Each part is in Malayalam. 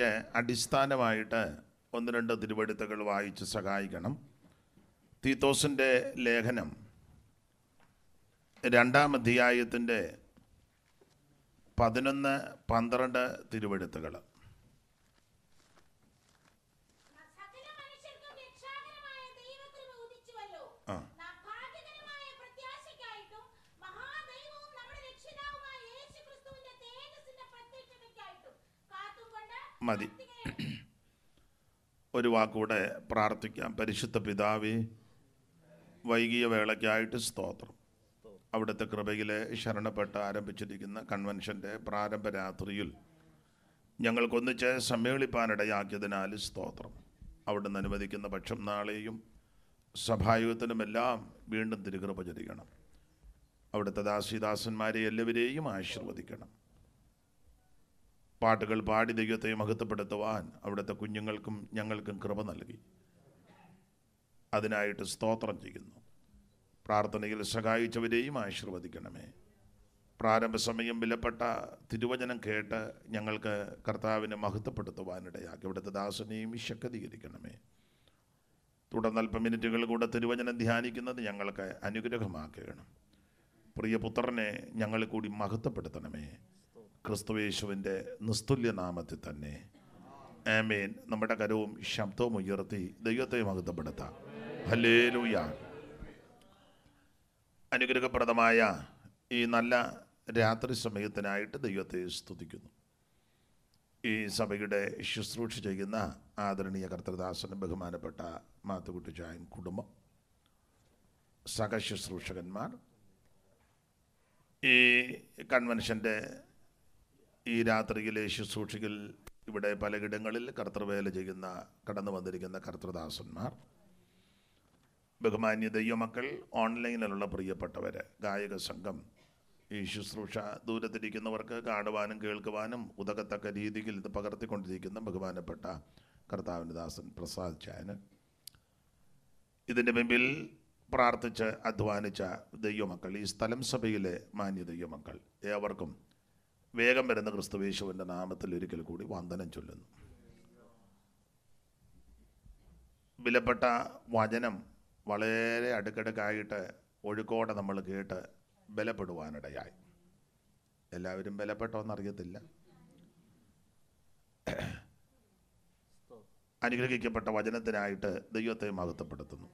ചർച്ചയ്ക്ക് അടിസ്ഥാനമായിട്ട് ഒന്ന് രണ്ട് തിരുവെടുത്തുകൾ വായിച്ച് സഹായിക്കണം തീത്തോസിൻ്റെ ലേഖനം രണ്ടാം അധ്യായത്തിൻ്റെ പതിനൊന്ന് പന്ത്രണ്ട് തിരുവെടുത്തുകൾ മതി ഒരു വാക്കൂടെ പ്രാർത്ഥിക്കാം പരിശുദ്ധ പിതാവേ വൈകിയ വേളയ്ക്കായിട്ട് സ്തോത്രം അവിടുത്തെ കൃപയിലെ ശരണപ്പെട്ട് ആരംഭിച്ചിരിക്കുന്ന കൺവെൻഷൻ്റെ പ്രാരംഭ രാത്രിയിൽ ഞങ്ങൾക്കൊന്നിച്ച് സമ്മേളിപ്പാനിടയാക്കിയതിനാൽ സ്തോത്രം നിന്ന് അനുവദിക്കുന്ന പക്ഷം നാളെയും സഭായുഗത്തിനുമെല്ലാം വീണ്ടും തിരുകൃപ ചൊരിയണം അവിടുത്തെ ദാസിദാസന്മാരെ എല്ലാവരെയും ആശീർവദിക്കണം പാട്ടുകൾ പാടി ദൈവത്തെ മഹത്വപ്പെടുത്തുവാൻ അവിടുത്തെ കുഞ്ഞുങ്ങൾക്കും ഞങ്ങൾക്കും കൃപ നൽകി അതിനായിട്ട് സ്തോത്രം ചെയ്യുന്നു പ്രാർത്ഥനയിൽ സഹായിച്ചവരെയും ആശീർവദിക്കണമേ പ്രാരംഭ സമയം വിലപ്പെട്ട തിരുവചനം കേട്ട് ഞങ്ങൾക്ക് കർത്താവിനെ മഹത്വപ്പെടുത്തുവാനിടയാക്കി അവിടുത്തെ ദാസനെയും ശക്തീകരിക്കണമേ തുടർന്ന് അല്പ മിനിറ്റുകൾ കൂടെ തിരുവചനം ധ്യാനിക്കുന്നത് ഞങ്ങൾക്ക് അനുഗ്രഹമാക്കണം പ്രിയപുത്രനെ ഞങ്ങൾ കൂടി മഹത്വപ്പെടുത്തണമേ ക്രിസ്തുവേശുവിൻ്റെ നിസ്തുല്യ നാമത്തിൽ തന്നെ ആമേൻ നമ്മുടെ കരവും ശബ്ദവും ഉയർത്തി ദൈവത്തെ മഹത്വപ്പെടുത്താം ഹലേ ലൂയ അനുഗ്രഹപ്രദമായ ഈ നല്ല രാത്രി സമയത്തിനായിട്ട് ദൈവത്തെ സ്തുതിക്കുന്നു ഈ സഭയുടെ ശുശ്രൂഷ ചെയ്യുന്ന ആദരണീയ കർത്തൃദാസനും ബഹുമാനപ്പെട്ട മാത്തുകുട്ടിച്ചായൻ കുടുംബം സഹശുശ്രൂഷകന്മാർ ഈ കൺവെൻഷൻ്റെ ഈ രാത്രിയിലെ ശുശ്രൂഷയിൽ ഇവിടെ പലയിടങ്ങളിൽ കർത്തൃവേല ചെയ്യുന്ന കടന്നു വന്നിരിക്കുന്ന കർത്തൃദാസന്മാർ ബഹുമാന്യ ദൈവമക്കൾ ഓൺലൈനിലുള്ള പ്രിയപ്പെട്ടവർ ഗായക സംഘം ഈ ശുശ്രൂഷ ദൂരത്തിരിക്കുന്നവർക്ക് കാണുവാനും കേൾക്കുവാനും ഉതകത്തക്ക രീതിയിൽ ഇത് പകർത്തിക്കൊണ്ടിരിക്കുന്ന ബഹുമാനപ്പെട്ട കർത്താവിൻ്റെ ദാസൻ പ്രസാദ് ചായന് ഇതിൻ്റെ മുമ്പിൽ പ്രാർത്ഥിച്ച് അധ്വാനിച്ച ദൈവമക്കൾ ഈ സ്ഥലം സഭയിലെ മാന്യ ദൈവമക്കൾ ഏവർക്കും വേഗം വരുന്ന ക്രിസ്തുവേശുവിൻ്റെ നാമത്തിൽ ഒരിക്കൽ കൂടി വന്ദനം ചൊല്ലുന്നു വിലപ്പെട്ട വചനം വളരെ അടുക്കടുക്കായിട്ട് ഒഴുക്കോടെ നമ്മൾ കേട്ട് ബലപ്പെടുവാനിടയായി എല്ലാവരും ബലപ്പെട്ടോന്നറിയത്തില്ല അനുഗ്രഹിക്കപ്പെട്ട വചനത്തിനായിട്ട് ദൈവത്തെ മഹത്വപ്പെടുത്തുന്നു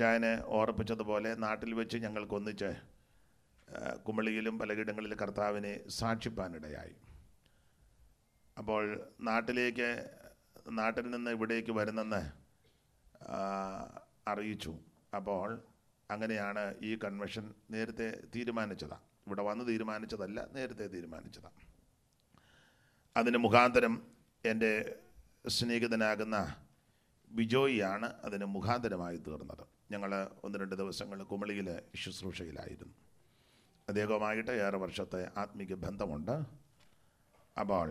ചായനെ ഓർപ്പിച്ചതുപോലെ നാട്ടിൽ വെച്ച് ഞങ്ങൾക്കൊന്നിച്ച് കുമളിയിലും പലയിടങ്ങളിലും കർത്താവിനെ സാക്ഷിപ്പാനിടയായി അപ്പോൾ നാട്ടിലേക്ക് നാട്ടിൽ നിന്ന് ഇവിടേക്ക് വരുന്നെന്ന് അറിയിച്ചു അപ്പോൾ അങ്ങനെയാണ് ഈ കൺവെൻഷൻ നേരത്തെ തീരുമാനിച്ചതാണ് ഇവിടെ വന്ന് തീരുമാനിച്ചതല്ല നേരത്തെ തീരുമാനിച്ചതാണ് അതിന് മുഖാന്തരം എൻ്റെ സ്നേഹിതനാകുന്ന ബിജോയിയാണ് അതിന് മുഖാന്തരമായി തീർന്നത് ഞങ്ങൾ ഒന്ന് രണ്ട് ദിവസങ്ങൾ കുമളിയിൽ ശുശ്രൂഷയിലായിരുന്നു അദ്ദേഹവുമായിട്ട് ഏറെ വർഷത്തെ ആത്മീക ബന്ധമുണ്ട് അപ്പോൾ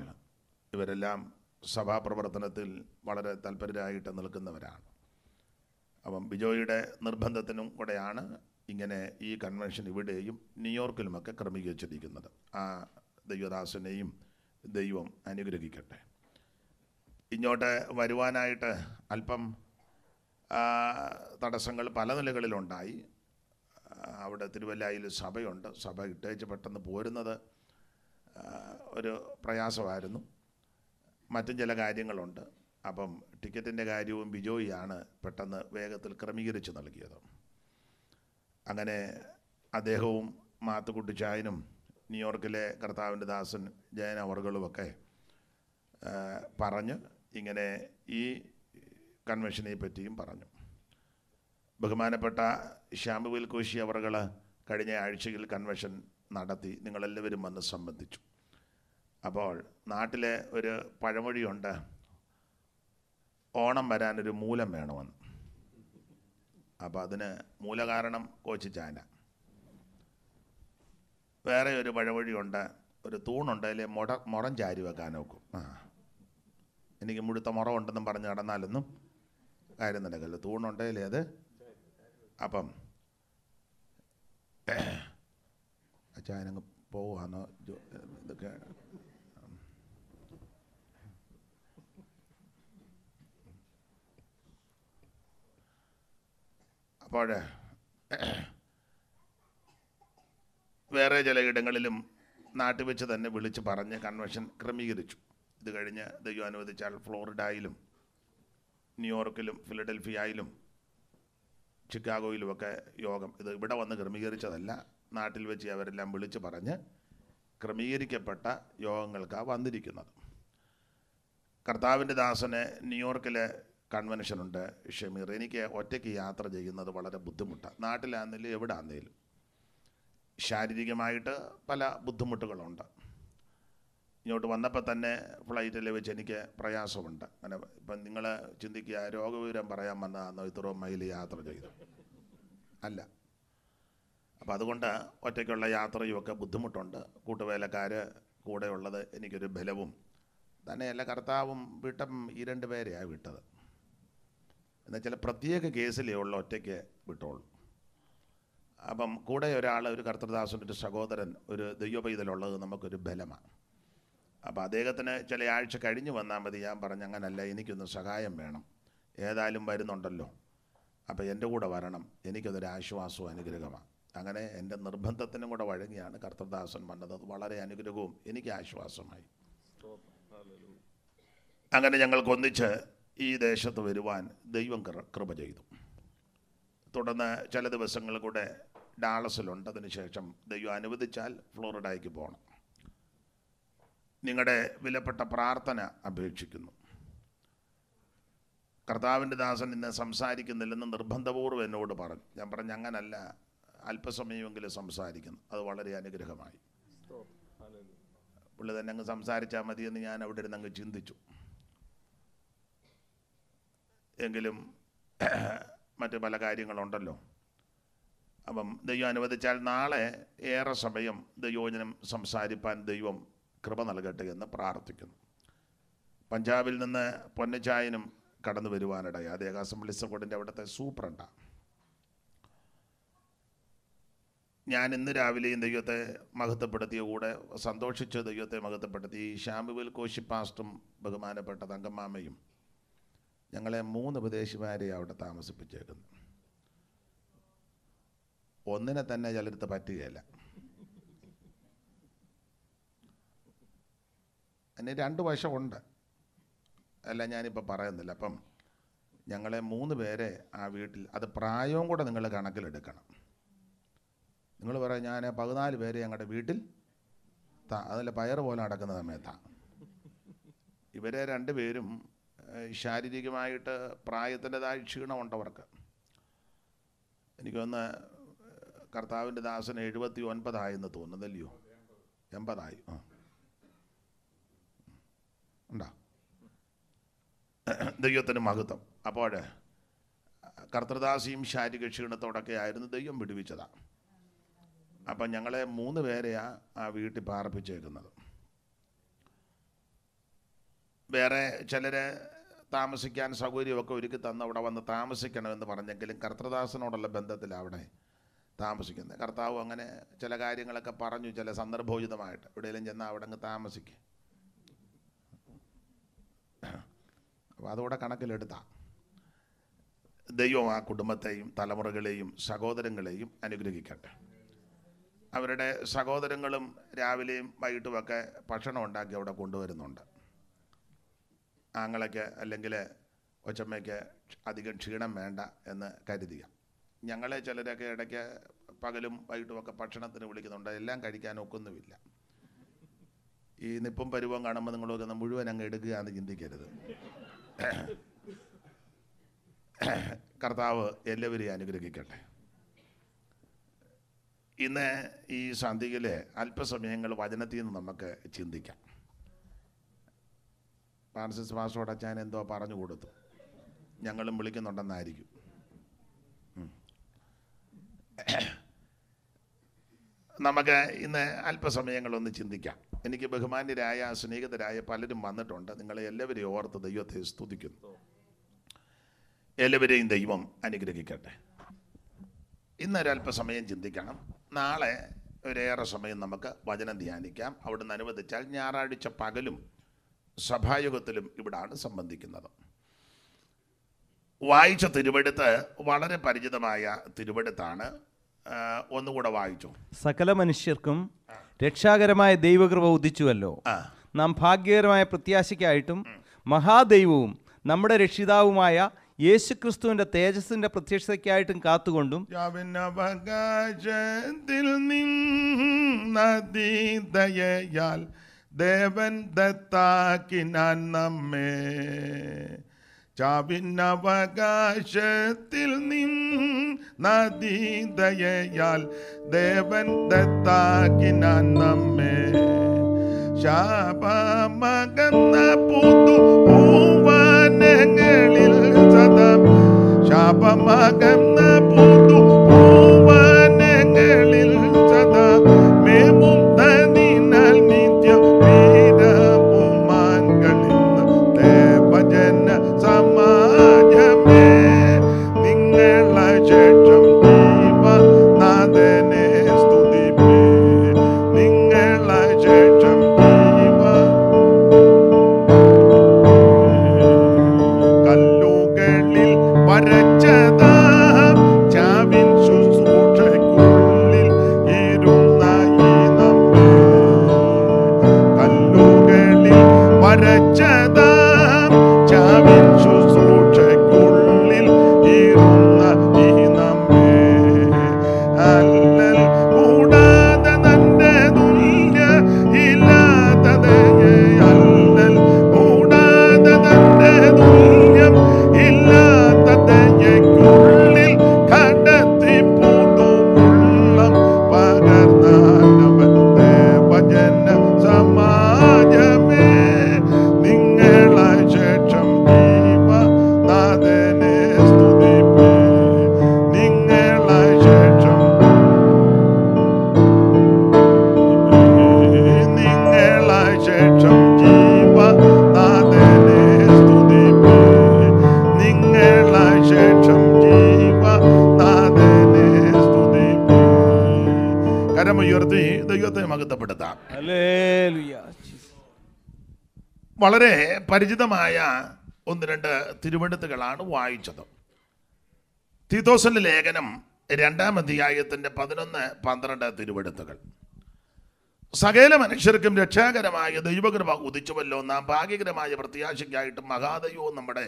ഇവരെല്ലാം സഭാപ്രവർത്തനത്തിൽ വളരെ തൽപരരായിട്ട് നിൽക്കുന്നവരാണ് അപ്പം ബിജോയുടെ നിർബന്ധത്തിനും കൂടെയാണ് ഇങ്ങനെ ഈ കൺവെൻഷൻ ഇവിടെയും ന്യൂയോർക്കിലുമൊക്കെ ക്രമീകരിച്ചിരിക്കുന്നത് ആ ദൈവദാസനെയും ദൈവം അനുഗ്രഹിക്കട്ടെ ഇങ്ങോട്ട് വരുവാനായിട്ട് അല്പം തടസ്സങ്ങൾ പല നിലകളിലുണ്ടായി അവിടെ തിരുവല്ലായിൽ സഭയുണ്ട് സഭ ഇട്ടേച്ച് പെട്ടെന്ന് പോരുന്നത് ഒരു പ്രയാസമായിരുന്നു മറ്റു ചില കാര്യങ്ങളുണ്ട് അപ്പം ടിക്കറ്റിൻ്റെ കാര്യവും ബിജോയിയാണ് പെട്ടെന്ന് വേഗത്തിൽ ക്രമീകരിച്ച് നൽകിയത് അങ്ങനെ അദ്ദേഹവും ചായനും ന്യൂയോർക്കിലെ കർത്താവിൻ്റെ ദാസൻ അവറുകളുമൊക്കെ പറഞ്ഞ് ഇങ്ങനെ ഈ കൺവെൻഷനെ പറ്റിയും പറഞ്ഞു ബഹുമാനപ്പെട്ട ശ്യാമുവിൽ കോശി അവർ കഴിഞ്ഞ ആഴ്ചയിൽ കൺവെൻഷൻ നടത്തി നിങ്ങളെല്ലാവരും വന്ന് സംബന്ധിച്ചു അപ്പോൾ നാട്ടിലെ ഒരു പഴമൊഴിയുണ്ട് ഓണം വരാനൊരു മൂലം വേണമെന്ന് അപ്പോൾ അതിന് മൂലകാരണം കോച്ച് ചാന വേറെ ഒരു പഴമൊഴിയുണ്ട് ഒരു തൂണുണ്ട് അതിലെ മുട മുറം ചാരി വെക്കാൻ നോക്കും ആ എനിക്ക് മുഴുത്ത മുറമുണ്ടെന്നും പറഞ്ഞ് നടന്നാലൊന്നും കാര്യം നടക്കല്ലോ തൂണുണ്ടെങ്കിൽ അത് അപ്പം അച്ഛനങ്ങ് പോവാന്നോ ഇതൊക്കെ അപ്പോൾ വേറെ ചിലയിടങ്ങളിലും നാട്ടിൽ വെച്ച് തന്നെ വിളിച്ച് പറഞ്ഞ് കൺവെൻഷൻ ക്രമീകരിച്ചു ഇത് കഴിഞ്ഞ് ദൈവം അനുവദിച്ചാൽ ഫ്ലോറിഡയിലും ന്യൂയോർക്കിലും ഫിലഡൽഫിയയിലും ചിക്കാഗോയിലുമൊക്കെ യോഗം ഇത് ഇവിടെ വന്ന് ക്രമീകരിച്ചതല്ല നാട്ടിൽ വെച്ച് അവരെല്ലാം വിളിച്ച് പറഞ്ഞ് ക്രമീകരിക്കപ്പെട്ട യോഗങ്ങൾക്കാണ് വന്നിരിക്കുന്നത് കർത്താവിൻ്റെ ദാസന് ന്യൂയോർക്കിലെ കൺവെൻഷനുണ്ട് ഷമീർ എനിക്ക് ഒറ്റയ്ക്ക് യാത്ര ചെയ്യുന്നത് വളരെ ബുദ്ധിമുട്ടാണ് നാട്ടിലാന്നേലും എവിടെ ആന്നേലും ശാരീരികമായിട്ട് പല ബുദ്ധിമുട്ടുകളുണ്ട് ഇങ്ങോട്ട് വന്നപ്പോൾ തന്നെ ഫ്ലൈറ്റിൽ വെച്ച് എനിക്ക് പ്രയാസമുണ്ട് അങ്ങനെ ഇപ്പം നിങ്ങൾ ചിന്തിക്കുക രോഗവിവരം പറയാൻ വന്നതാണോ ഇത്രയും മൈൽ യാത്ര ചെയ്തു അല്ല അപ്പം അതുകൊണ്ട് ഒറ്റയ്ക്കുള്ള യാത്രയുമൊക്കെ ബുദ്ധിമുട്ടുണ്ട് കൂട്ടുവേലക്കാർ കൂടെയുള്ളത് എനിക്കൊരു ബലവും തന്നെയല്ല കർത്താവും വിട്ടം ഈ രണ്ട് പേരെയാണ് വിട്ടത് എന്നാൽ ചില പ്രത്യേക കേസിലേ ഉള്ള ഒറ്റയ്ക്ക് വിട്ടോളൂ അപ്പം കൂടെ ഒരാൾ ഒരു കർത്തൃദാസൻ്റെ ഒരു സഹോദരൻ ഒരു ദൈവപൈതലുള്ളത് നമുക്കൊരു ബലമാണ് അപ്പോൾ അദ്ദേഹത്തിന് ചില ആഴ്ച കഴിഞ്ഞ് വന്നാൽ മതി ഞാൻ പറഞ്ഞു അങ്ങനല്ല എനിക്കൊന്ന് സഹായം വേണം ഏതായാലും വരുന്നുണ്ടല്ലോ അപ്പോൾ എൻ്റെ കൂടെ വരണം എനിക്കതൊരു ആശ്വാസവും അനുഗ്രഹമാണ് അങ്ങനെ എൻ്റെ നിർബന്ധത്തിനും കൂടെ വഴങ്ങിയാണ് കർത്തദാസൻ വന്നത് വളരെ അനുഗ്രഹവും എനിക്ക് ആശ്വാസമായി അങ്ങനെ ഞങ്ങൾക്കൊന്നിച്ച് ഈ ദേശത്ത് വരുവാൻ ദൈവം കൃപ ചെയ്തു തുടർന്ന് ചില ദിവസങ്ങൾ കൂടെ ഡാളസിലുണ്ട് അതിനുശേഷം ദൈവം അനുവദിച്ചാൽ ഫ്ലോറിഡായിക്ക് പോകണം നിങ്ങളുടെ വിലപ്പെട്ട പ്രാർത്ഥന അപേക്ഷിക്കുന്നു കർത്താവിൻ്റെ ദാസൻ ഇന്ന് സംസാരിക്കുന്നില്ലെന്ന് നിർബന്ധപൂർവ്വം എന്നോട് പറഞ്ഞു ഞാൻ പറഞ്ഞു അങ്ങനല്ല അല്പസമയമെങ്കിലും സംസാരിക്കുന്നു അത് വളരെ അനുഗ്രഹമായി പുള്ളി തന്നെ അങ്ങ് സംസാരിച്ചാൽ മതിയെന്ന് ഞാൻ അവിടെ ഇരുന്ന് അങ്ങ് ചിന്തിച്ചു എങ്കിലും മറ്റു പല കാര്യങ്ങളുണ്ടല്ലോ അപ്പം ദൈവം അനുവദിച്ചാൽ നാളെ ഏറെ സമയം ദൈവോചനം സംസാരിപ്പാൻ ദൈവം കൃപ നൽകട്ടെ എന്ന് പ്രാർത്ഥിക്കുന്നു പഞ്ചാബിൽ നിന്ന് പൊന്നച്ചായനും കടന്നു വരുവാനിടയായി അദ്ദേഹം അസംബ്ലി സക്കോടിൻ്റെ അവിടുത്തെ സൂപ്രണ്ടാണ് ഞാൻ ഇന്ന് രാവിലെയും ദൈവത്തെ മഹത്വപ്പെടുത്തിയ കൂടെ സന്തോഷിച്ച ദൈവത്തെ മഹത്വപ്പെടുത്തി ഷാമുവിൽ കോശി പാസ്റ്റും ബഹുമാനപ്പെട്ട തങ്കമ്മാമയും ഞങ്ങളെ മൂന്ന് ഉപദേശിമാരെ അവിടെ താമസിപ്പിച്ചേക്കുന്നു ഒന്നിനെ തന്നെ ചിലടുത്ത് പറ്റുകയല്ല അതിന് രണ്ട് വശമുണ്ട് അല്ല ഞാനിപ്പോൾ പറയുന്നില്ല അപ്പം ഞങ്ങളെ മൂന്ന് പേരെ ആ വീട്ടിൽ അത് പ്രായവും കൂടെ നിങ്ങൾ കണക്കിലെടുക്കണം നിങ്ങൾ പറയാം ഞാൻ പതിനാല് പേരെ ഞങ്ങളുടെ വീട്ടിൽ താ അതല്ല പയർ പോലെ നടക്കുന്ന സമയത്താണ് ഇവരെ രണ്ടുപേരും ശാരീരികമായിട്ട് പ്രായത്തിൻ്റെതായ ക്ഷീണമുണ്ടവർക്ക് എനിക്കൊന്ന് കർത്താവിൻ്റെ ദാസന് എഴുപത്തി ഒൻപതായെന്ന് തോന്നുന്നതല്ലയോ എൺപതായി ആ ഉണ്ടോ ദൈവത്തിന് മഹത്വം അപ്പോൾ കർത്തൃദാസിയും ശാരീരിക ക്ഷീണത്തോടൊക്കെ ആയിരുന്നു ദൈവം വിടുവിച്ചതാ അപ്പം ഞങ്ങളെ മൂന്ന് പേരെയാണ് ആ വീട്ടിൽ പാർപ്പിച്ചേക്കുന്നത് വേറെ ചിലർ താമസിക്കാൻ സൗകര്യമൊക്കെ ഒരുക്കി തന്ന അവിടെ വന്ന് താമസിക്കണമെന്ന് പറഞ്ഞെങ്കിലും കർത്തൃദാസനോടുള്ള ബന്ധത്തിൽ അവിടെ താമസിക്കുന്നത് കർത്താവ് അങ്ങനെ ചില കാര്യങ്ങളൊക്കെ പറഞ്ഞു ചില സന്ദർഭോചിതമായിട്ട് എവിടെയെങ്കിലും ചെന്നാൽ അവിടെ അങ്ങ് താമസിക്കും അപ്പോൾ അതുകൂടെ കണക്കിലെടുത്താൽ ദൈവം ആ കുടുംബത്തെയും തലമുറകളെയും സഹോദരങ്ങളെയും അനുഗ്രഹിക്കട്ടെ അവരുടെ സഹോദരങ്ങളും രാവിലെയും വൈകിട്ടുമൊക്കെ ഭക്ഷണം ഉണ്ടാക്കി അവിടെ കൊണ്ടുവരുന്നുണ്ട് ആങ്ങളയ്ക്ക് അല്ലെങ്കിൽ ഒച്ചമ്മയ്ക്ക് അധികം ക്ഷീണം വേണ്ട എന്ന് കരുതിയ ഞങ്ങളെ ചിലരൊക്കെ ഇടയ്ക്ക് പകലും വൈകിട്ടുമൊക്കെ ഭക്ഷണത്തിന് വിളിക്കുന്നുണ്ട് എല്ലാം കഴിക്കാൻ ഒക്കുന്നുമില്ല ഈ നിപ്പും പരുവം കാണുമ്പോൾ നിങ്ങളൊക്കെ മുഴുവൻ അങ്ങ് എന്ന് ചിന്തിക്കരുത് കർത്താവ് എല്ലാവരെയും അനുഗ്രഹിക്കട്ടെ ഇന്ന് ഈ സന്ധിയിലെ അല്പസമയങ്ങൾ വചനത്തിൽ നിന്ന് നമുക്ക് ചിന്തിക്കാം ഫ്രാൻസിസ് മാസോട് അച്ഛൻ എന്തോ പറഞ്ഞു കൊടുത്തു ഞങ്ങളും വിളിക്കുന്നുണ്ടെന്നായിരിക്കും നമുക്ക് ഇന്ന് അല്പസമയങ്ങളൊന്ന് ചിന്തിക്കാം എനിക്ക് ബഹുമാന്യരായ സ്നേഹിതരായ പലരും വന്നിട്ടുണ്ട് നിങ്ങളെ എല്ലാവരെയും ഓർത്ത് ദൈവത്തെ സ്തുതിക്കുന്നു എല്ലാവരെയും ദൈവം അനുഗ്രഹിക്കട്ടെ ഇന്നൊരല്പസമയം ചിന്തിക്കണം നാളെ ഒരേറെ സമയം നമുക്ക് വചനം ധ്യാനിക്കാം നിന്ന് അനുവദിച്ചാൽ ഞായറാഴ്ച പകലും സഭായോഗത്തിലും ഇവിടാണ് സംബന്ധിക്കുന്നത് വായിച്ച തിരുവെടുത്ത് വളരെ പരിചിതമായ തിരുവെടുത്താണ് ഒന്നുകൂടെ വായിച്ചു സകല മനുഷ്യർക്കും രക്ഷാകരമായ ദൈവകൃപ ഉദിച്ചുവല്ലോ നാം ഭാഗ്യകരമായ പ്രത്യാശയ്ക്കായിട്ടും മഹാദൈവവും നമ്മുടെ രക്ഷിതാവുമായ യേശുക്രിസ്തുവിന്റെ തേജസ്സിന്റെ പ്രത്യക്ഷതയ്ക്കായിട്ടും കാത്തുകൊണ്ടും ദേവൻ ദത്താക്കി നമ്മേ ചാവിനവകാശത്തിൽ നദീദയയാൽ ദേവൻ ദത്താകിന നമ്മെ ശാപമകന്ന പുതു പൂവനങ്ങളിൽ സദം ശാപമകന്ന പരിചിതമായ ഒന്ന് രണ്ട് തിരുവെടുത്തുകളാണ് വായിച്ചത് തീത്തോസിൻ്റെ ലേഖനം രണ്ടാം അധ്യായത്തിൻ്റെ പതിനൊന്ന് പന്ത്രണ്ട് തിരുവെടുത്തുകൾ സകല മനുഷ്യർക്കും രക്ഷാകരമായ ദൈവകൃപ ഉദിച്ചുവല്ലോ നാം ഭാഗ്യകരമായ പ്രത്യാശയ്ക്കായിട്ട് മഹാദൈവവും നമ്മുടെ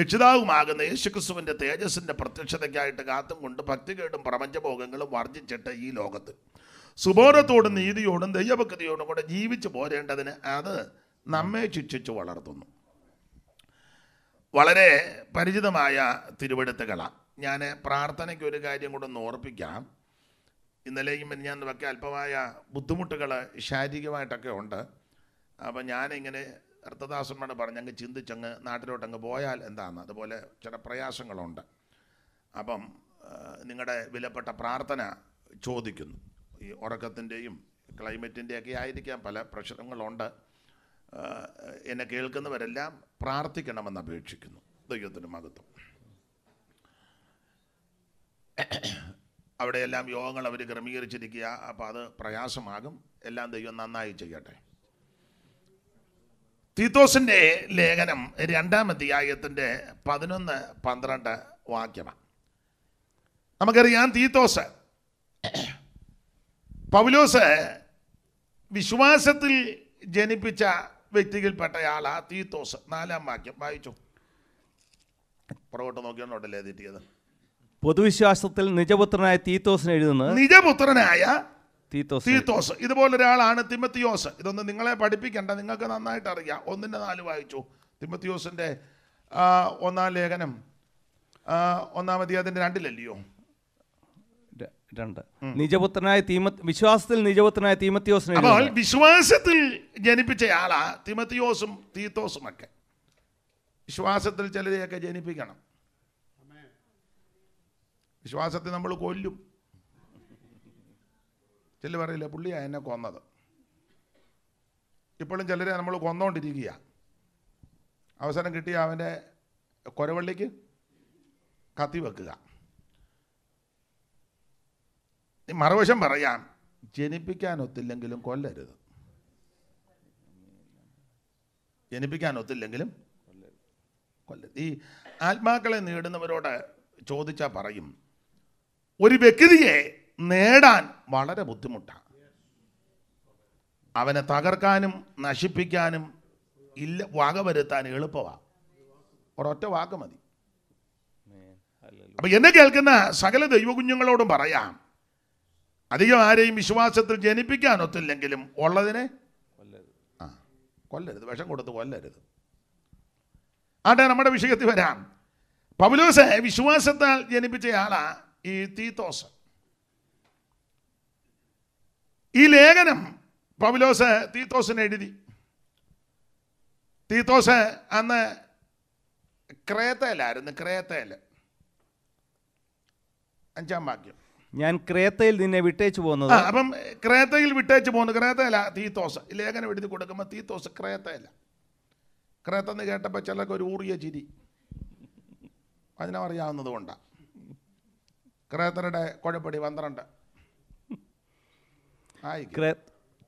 രക്ഷിതാവുമാകുന്ന യേശുക്രിസ്തുവിൻ്റെ തേജസ്സിൻ്റെ പ്രത്യക്ഷതയ്ക്കായിട്ട് കാത്തും കൊണ്ട് ഭക്തികേടും പ്രപഞ്ചഭോഗങ്ങളും വർജിച്ചിട്ട് ഈ ലോകത്ത് സുബോധത്തോടും നീതിയോടും ദൈവഭക്തിയോടും കൂടെ ജീവിച്ചു പോരേണ്ടതിന് അത് നമ്മെ ശിക്ഷിച്ച് വളർത്തുന്നു വളരെ പരിചിതമായ തിരുവെടുത്തുകളാണ് ഞാൻ പ്രാർത്ഥനയ്ക്ക് ഒരു കാര്യം കൂടെ ഒന്ന് ഓർപ്പിക്കാം ഇന്നലെയും മിനിഞ്ഞാന്നുമൊക്കെ അല്പമായ ബുദ്ധിമുട്ടുകൾ ശാരീരികമായിട്ടൊക്കെ ഉണ്ട് അപ്പോൾ ഞാനിങ്ങനെ അർത്ഥദാസനോട് പറഞ്ഞ് അങ്ങ് ചിന്തിച്ചങ്ങ് നാട്ടിലോട്ടങ്ങ് പോയാൽ എന്താണെന്ന് അതുപോലെ ചില പ്രയാസങ്ങളുണ്ട് അപ്പം നിങ്ങളുടെ വിലപ്പെട്ട പ്രാർത്ഥന ചോദിക്കുന്നു ഈ ഉറക്കത്തിൻ്റെയും ക്ലൈമറ്റിൻ്റെയൊക്കെ ആയിരിക്കാം പല പ്രശ്നങ്ങളുണ്ട് എന്നെ കേൾക്കുന്നവരെല്ലാം പ്രാർത്ഥിക്കണമെന്ന് അപേക്ഷിക്കുന്നു ദൈവത്തിന് മഹത്വം അവിടെയെല്ലാം യോഗങ്ങൾ അവർ ക്രമീകരിച്ചിരിക്കുക അപ്പോൾ അത് പ്രയാസമാകും എല്ലാം ദൈവം നന്നായി ചെയ്യട്ടെ തീത്തോസിൻ്റെ ലേഖനം രണ്ടാം അധ്യായത്തിൻ്റെ പതിനൊന്ന് പന്ത്രണ്ട് വാക്യമാണ് നമുക്കറിയാം തീത്തോസ് പൗലോസ് വിശ്വാസത്തിൽ ജനിപ്പിച്ച വ്യക്തികൾപ്പെട്ടയാളാ തീത്തോസ് നാലാം വാക്യം വായിച്ചു പുറകോട്ട് നോക്കിയാണ് നോട്ടല്ലേ തീറ്റിയത് പൊതുവിശ്വാസത്തിൽ നിജപുത്രനായ തീത്തോസിന് എഴുതുന്നത് നിജപുത്രനായ തീത്തോസ് തീത്തോസ് ഒരാളാണ് തിമത്തിയോസ് ഇതൊന്നും നിങ്ങളെ പഠിപ്പിക്കണ്ട നിങ്ങൾക്ക് നന്നായിട്ട് അറിയാം ഒന്നിൻ്റെ നാല് വായിച്ചു തിമത്തിയോസിൻ്റെ ഒന്നാം ലേഖനം ഒന്നാമതി അതിൻ്റെ രണ്ടിലല്ലയോ രണ്ട് നിജപുത്രനായ വിശ്വാസത്തിൽ നിജപുത്രനായ തീമത്തിയോസിനെ അപ്പോൾ വിശ്വാസത്തിൽ ജനിപ്പിച്ച ആളാ തീമത്തിയോസും തീത്തോസും ഒക്കെ വിശ്വാസത്തിൽ ചിലരെയൊക്കെ ജനിപ്പിക്കണം വിശ്വാസത്തെ നമ്മൾ കൊല്ലും ചില പറയില്ല പുള്ളിയാ എന്നെ കൊന്നത് ഇപ്പോഴും ചിലരെ നമ്മൾ കൊന്നുകൊണ്ടിരിക്കുക അവസരം കിട്ടിയ അവൻ്റെ കൊരവള്ളിക്ക് കത്തി വെക്കുക മറുവശം പറയാം ജനിപ്പിക്കാൻ ഒത്തില്ലെങ്കിലും കൊല്ലരുത് ജനിപ്പിക്കാൻ ഒത്തില്ലെങ്കിലും കൊല്ലരുത് ഈ ആത്മാക്കളെ നേടുന്നവരോട് ചോദിച്ചാൽ പറയും ഒരു വ്യക്തിയെ നേടാൻ വളരെ ബുദ്ധിമുട്ടാണ് അവനെ തകർക്കാനും നശിപ്പിക്കാനും ഇല്ല വക വരുത്താൻ എളുപ്പമാണ് ഒരൊറ്റ വാക്ക് മതി അപ്പൊ എന്നെ കേൾക്കുന്ന സകല ദൈവകുഞ്ഞുങ്ങളോടും പറയാം അധികം ആരെയും വിശ്വാസത്തിൽ ഒത്തില്ലെങ്കിലും ഉള്ളതിനെ കൊല്ലരുത് ആ കൊല്ലരുത് വിഷം കൊടുത്ത് കൊല്ലരുത് ആട്ടെ നമ്മുടെ വിഷയത്തിൽ വരാം പൗലോസ് വിശ്വാസത്താൽ ജനിപ്പിച്ചയാളാ ഈ തീത്തോസ് ഈ ലേഖനം പൗലോസ് തീത്തോസിന് എഴുതി തീത്തോസ് അന്ന് ക്രേത്തയിലായിരുന്നു ക്രേത്തയിൽ അഞ്ചാം വാക്യം ഞാൻ ക്രേത്തയിൽ നിന്നെ വിട്ടേച്ചു പോകുന്നത് അപ്പം ക്രേത്തയിൽ വിട്ടേച്ചു പോകുന്നു ക്രേത്തയല്ല തീത്തോസ് ലേഖനം എഴുതി കൊടുക്കുമ്പോൾ തീത്തോസ് ക്രേത്തയല്ല ക്രേത്ത എന്ന് കേട്ടപ്പോൾ ചിലർക്ക് ഒരു ഊറിയ ചിരി അതിനറിയാവുന്നത് കൊണ്ടാണ് ക്രേത്തരുടെ കുഴപ്പടി പന്ത്രണ്ട്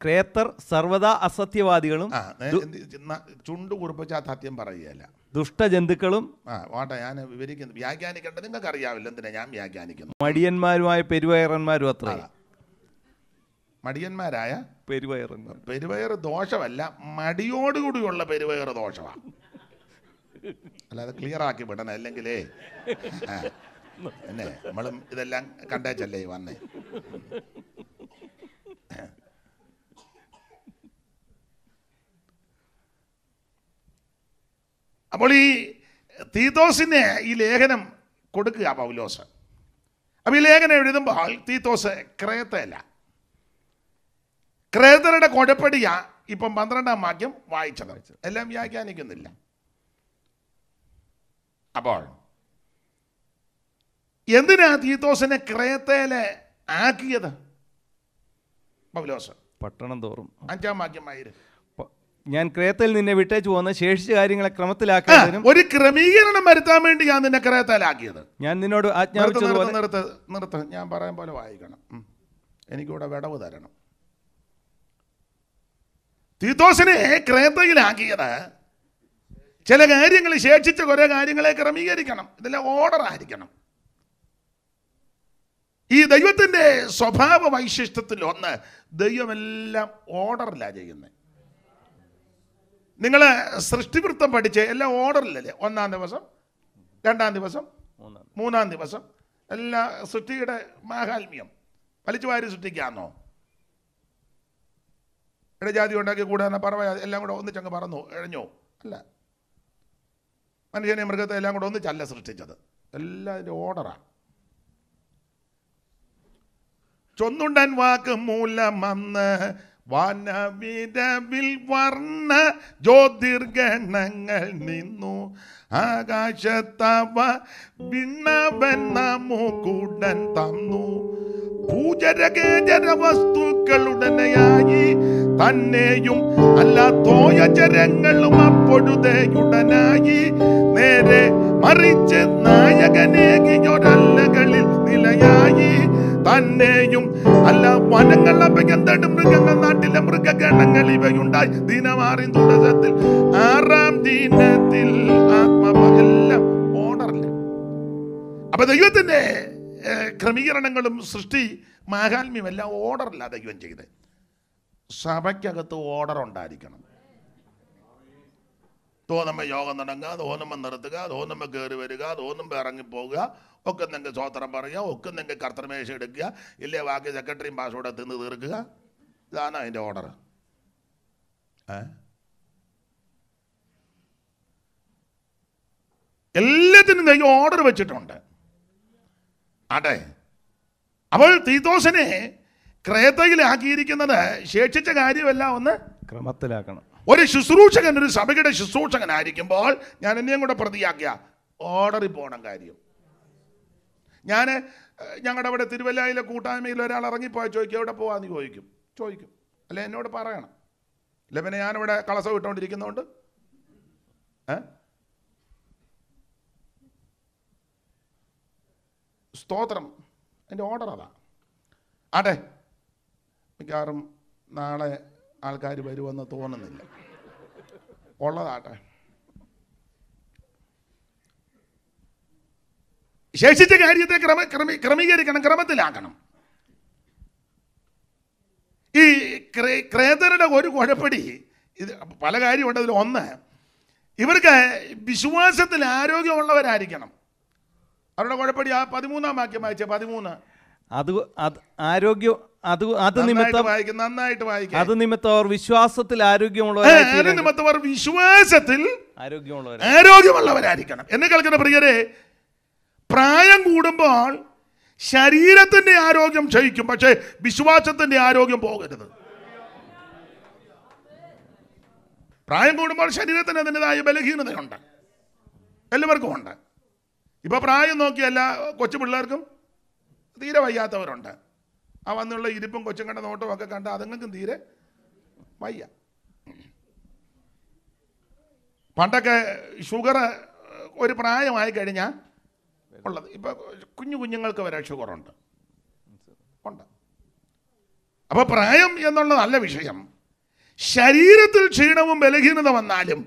ക്രേത്തർ സർവതാ അസത്യവാദികളും ചുണ്ട് കുറിപ്പിച്ച് സത്യം പറയുകയല്ല ദുഷ്ടജന്തുക്കളും ആ ഞാൻ വിവരിക്കുന്നു വ്യാഖ്യാനിക്കേണ്ടത് നിങ്ങൾക്ക് അറിയാവില്ല എന്തിനാ ഞാൻ വ്യാഖ്യാനിക്കുന്നു മടിയന്മാരുമായ പെരുവയറന്മാരും അത്ര മടിയന്മാരായ പെരുവയറന്മാർ പെരുവയർ ദോഷമല്ല മടിയോടുകൂടിയുള്ള പെരുവയർ ദോഷമാണ് അല്ലാതെ ക്ലിയർ ആക്കി വിടണം അല്ലെങ്കിലേ എന്നെ നമ്മളും ഇതെല്ലാം കണ്ടേച്ചല്ലേ വന്നേ അപ്പോൾ ഈ തീത്തോസിനെ ഈ ലേഖനം കൊടുക്കുക പൗലോസ് അപ്പോൾ ഈ ലേഖനം എഴുതുമ്പോൾ തീത്തോസ് ക്രേത്തയല്ല ക്രേത്തരുടെ കൊടപ്പടിയാ ഇപ്പം പന്ത്രണ്ടാം വാക്യം വായിച്ചത് എല്ലാം വ്യാഖ്യാനിക്കുന്നില്ല അപ്പോൾ എന്തിനാ തീത്തോസിനെ ക്രേത്തയിലെ ആക്കിയത് പൗലോസ് പട്ടണം തോറും അഞ്ചാം വാക്യമായിരുന്നു ഞാൻ ക്രയത്തിൽ നിന്നെ വിട്ടേച്ചു പോകുന്ന ശേഷിച്ച കാര്യങ്ങളെ ക്രമത്തിലാക്കാനും ഒരു ക്രമീകരണം വരുത്താൻ വേണ്ടി ഞാൻ നിന്നെ ക്രേത്തയിലാക്കിയത് ഞാൻ നിന്നോട് നിർത്ത ഞാൻ പറയാൻ പോലെ വായിക്കണം എനിക്കിവിടെ വിടവ് തരണം തീത്തോസിനെ ക്രയത്തയിലാക്കിയത് ചില കാര്യങ്ങൾ ശേഷിച്ച കുറെ കാര്യങ്ങളെ ക്രമീകരിക്കണം ഇതെല്ലാം ഓർഡർ ആയിരിക്കണം ഈ ദൈവത്തിൻ്റെ സ്വഭാവ വൈശിഷ്ടത്തിൽ ഒന്ന് ദൈവമെല്ലാം ഓർഡറിലാണ് ചെയ്യുന്നത് നിങ്ങൾ സൃഷ്ടിവൃത്തം പഠിച്ച് എല്ലാം ഓർഡറിലല്ലേ ഒന്നാം ദിവസം രണ്ടാം ദിവസം മൂന്നാം ദിവസം എല്ലാ സൃഷ്ടിയുടെ മാഹാത്മ്യം വലിച്ചു വാരി സൃഷ്ടിക്കാന്നോ ഇടജാതി ഉണ്ടാക്കി കൂടാന്ന പറവാ എല്ലാം കൂടെ ഒന്നിച്ചങ്ങ് പറന്നു ഇഴഞ്ഞോ അല്ല മനുഷ്യനെ മൃഗത്തെ എല്ലാം കൂടെ ഒന്നിച്ചല്ല സൃഷ്ടിച്ചത് എല്ലാം അതിൻ്റെ ഓർഡറാണ് ചൊന്നുണ്ടൻ വാക്ക് മൂലമന്ന് വനവിരവിൽ വർണ്ണ ജ്യോതിർഗണങ്ങൾ നിന്നു ആകാശത്തവ വിണ്ണവൻ നമുക്കുടൻ തന്നു ഭൂചരകേചര വസ്തുക്കളുടനെയായി തന്നെയും അല്ല തോയചരങ്ങളും അപ്പൊഴുതയുടനായി നേരെ മറിച്ച് നായകനേകിയൊരല്ലകളിൽ നിലയായി തന്നെയും അല്ല വനങ്ങൾ അഭ്യന്തരം മൃഗങ്ങൾ നാട്ടിലെ മൃഗഗണങ്ങൾ ഇവയുണ്ടായി ദിനമാറി തുടക്കത്തിൽ ആറാം ദിനത്തിൽ ആത്മബലം ഓർഡറില്ല അപ്പൊ ദൈവത്തിന്റെ ക്രമീകരണങ്ങളും സൃഷ്ടി മാഹാത്മ്യം എല്ലാം ഓർഡറില്ല ദൈവം ചെയ്ത് സഭയ്ക്കകത്ത് ഓർഡർ ഉണ്ടായിരിക്കണം തോന്നമ്മ യോഗം നടങ്ങുക തോന്നുമ്പോൾ നിർത്തുക തോന്നുമ്പോൾ കയറി വരിക തോന്നുമ്പോൾ ഇറങ്ങിപ്പോകുക ഒക്കെ നിങ്ങൾക്ക് സ്വോത്രം പറയുക ഒക്കെ നിങ്ങൾക്ക് കർത്തമേശ എടുക്കുക ഇല്ലേ ബാക്കി സെക്രട്ടറിയും പാസ്വേഡ് തിന്ന് തീർക്കുക ഇതാണ് അതിൻ്റെ ഓർഡർ എല്ലാത്തിനും ദൈവം ഓർഡർ വെച്ചിട്ടുണ്ട് ആട്ടെ അപ്പോൾ തീത്തോസിനെ ക്രേത്തയിലാക്കിയിരിക്കുന്നത് ശേഷിച്ച കാര്യമല്ല ഒന്ന് ക്രമത്തിലാക്കണം ഒരു ശുശ്രൂഷകൻ ഒരു സഭയുടെ ശുശ്രൂഷകനായിരിക്കുമ്പോൾ ഞാൻ എന്നെയും കൂടെ പ്രതിയാക്കിയ ഓർഡറിൽ പോകണം കാര്യം ഞാൻ ഞങ്ങളുടെ അവിടെ തിരുവല്ലായിലെ കൂട്ടായ്മയിൽ ഒരാൾ ഇറങ്ങിപ്പോയി ചോദിക്കും എവിടെ പോവാന്ന് ചോദിക്കും ചോദിക്കും അല്ലെ എന്നോട് പറയണം അല്ല പിന്നെ ഞാനിവിടെ കളസം ഇട്ടുകൊണ്ടിരിക്കുന്നതുകൊണ്ട് ഏ സ്തോത്രം എൻ്റെ ഓർഡർ അതാ അതെ മിക്കവാറും നാളെ ആൾക്കാർ വരുമെന്ന് തോന്നുന്നില്ല ഉള്ളതാട്ടെ ശേഷിച്ച കാര്യത്തെ ക്രമ ക്രമീ ക്രമീകരിക്കണം ക്രമത്തിലാക്കണം ഈ ക്രേതരുടെ ഒരു കുഴപ്പടി ഇത് പല കാര്യമുണ്ട് അതിൽ ഒന്ന് ഇവർക്ക് വിശ്വാസത്തിൽ ആരോഗ്യമുള്ളവരായിരിക്കണം അവരുടെ കുഴപ്പടി ആ പതിമൂന്നാം വാക്യം വായിച്ച പതിമൂന്ന് അത് ആരോഗ്യം അത് അത് നിമിത്തം വായിക്കും നന്നായിട്ട് വായിക്കുക അത് നിമിത്തം അവർ വിശ്വാസത്തിൽ ആരോഗ്യമുള്ളവർ നിമിത്തം അവർ വിശ്വാസത്തിൽ ആരോഗ്യമുള്ളവർ ആരോഗ്യമുള്ളവരായിരിക്കണം എന്ന് കേൾക്കുന്ന പ്രിയരെ പ്രായം കൂടുമ്പോൾ ശരീരത്തിന്റെ ആരോഗ്യം ക്ഷയിക്കും പക്ഷേ വിശ്വാസത്തിന്റെ ആരോഗ്യം പോകരുത് പ്രായം കൂടുമ്പോൾ ശരീരത്തിന് അതിൻ്റെതായ ബലഹീനതയുണ്ട് എല്ലാവർക്കും ഉണ്ട് ഇപ്പോൾ പ്രായം നോക്കിയല്ല കൊച്ചു പിള്ളേർക്കും തീരെ വയ്യാത്തവരുണ്ട് ആ വന്നുള്ള ഇരിപ്പും കൊച്ചും നോട്ടവും ഒക്കെ കണ്ട അതുങ്ങൾക്കും തീരെ വയ്യ പണ്ടൊക്കെ ഷുഗർ ഒരു പ്രായമായി കഴിഞ്ഞാൽ ഉള്ളത് ഇപ്പൊ കുഞ്ഞു കുഞ്ഞുങ്ങൾക്ക് വരെ ഷുഗറുണ്ട് ഉണ്ട് അപ്പോൾ പ്രായം എന്നുള്ള നല്ല വിഷയം ശരീരത്തിൽ ക്ഷീണവും ബലഹീനത വന്നാലും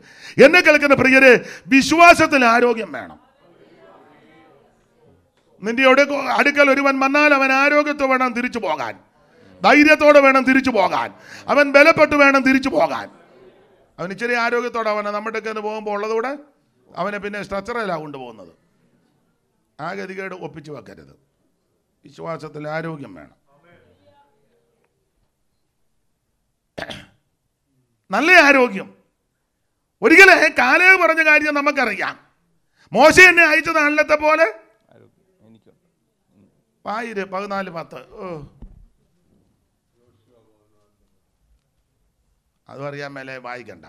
എന്നെ കേൾക്കുന്ന പ്രിയര് വിശ്വാസത്തിൽ ആരോഗ്യം വേണം നിന്റെ അടുക്കൽ ഒരുവൻ വന്നാൽ അവൻ ആരോഗ്യത്തോടെ വേണം തിരിച്ചു പോകാൻ ധൈര്യത്തോടെ വേണം തിരിച്ചു പോകാൻ അവൻ ബലപ്പെട്ട് വേണം തിരിച്ചു പോകാൻ അവൻ ഇച്ചിരി ആരോഗ്യത്തോടെ അവനെ നമ്മുടെ അടുക്കൽ പോകുമ്പോൾ ഉള്ളതൂടെ അവനെ പിന്നെ സ്ട്രക്ചറിലാണ് കൊണ്ടുപോകുന്നത് ആ ഗതികേട് ഒപ്പിച്ചു വെക്കരുത് വിശ്വാസത്തിൽ ആരോഗ്യം വേണം നല്ല ആരോഗ്യം ഒരിക്കലേ കാലേ പറഞ്ഞ കാര്യം നമുക്കറിയാം മോശ എന്നെ അയച്ചത് പോലെ വായിര് പതിനാല് പത്ത് ഓ അതും അറിയാൻ മേലെ വായിക്കണ്ട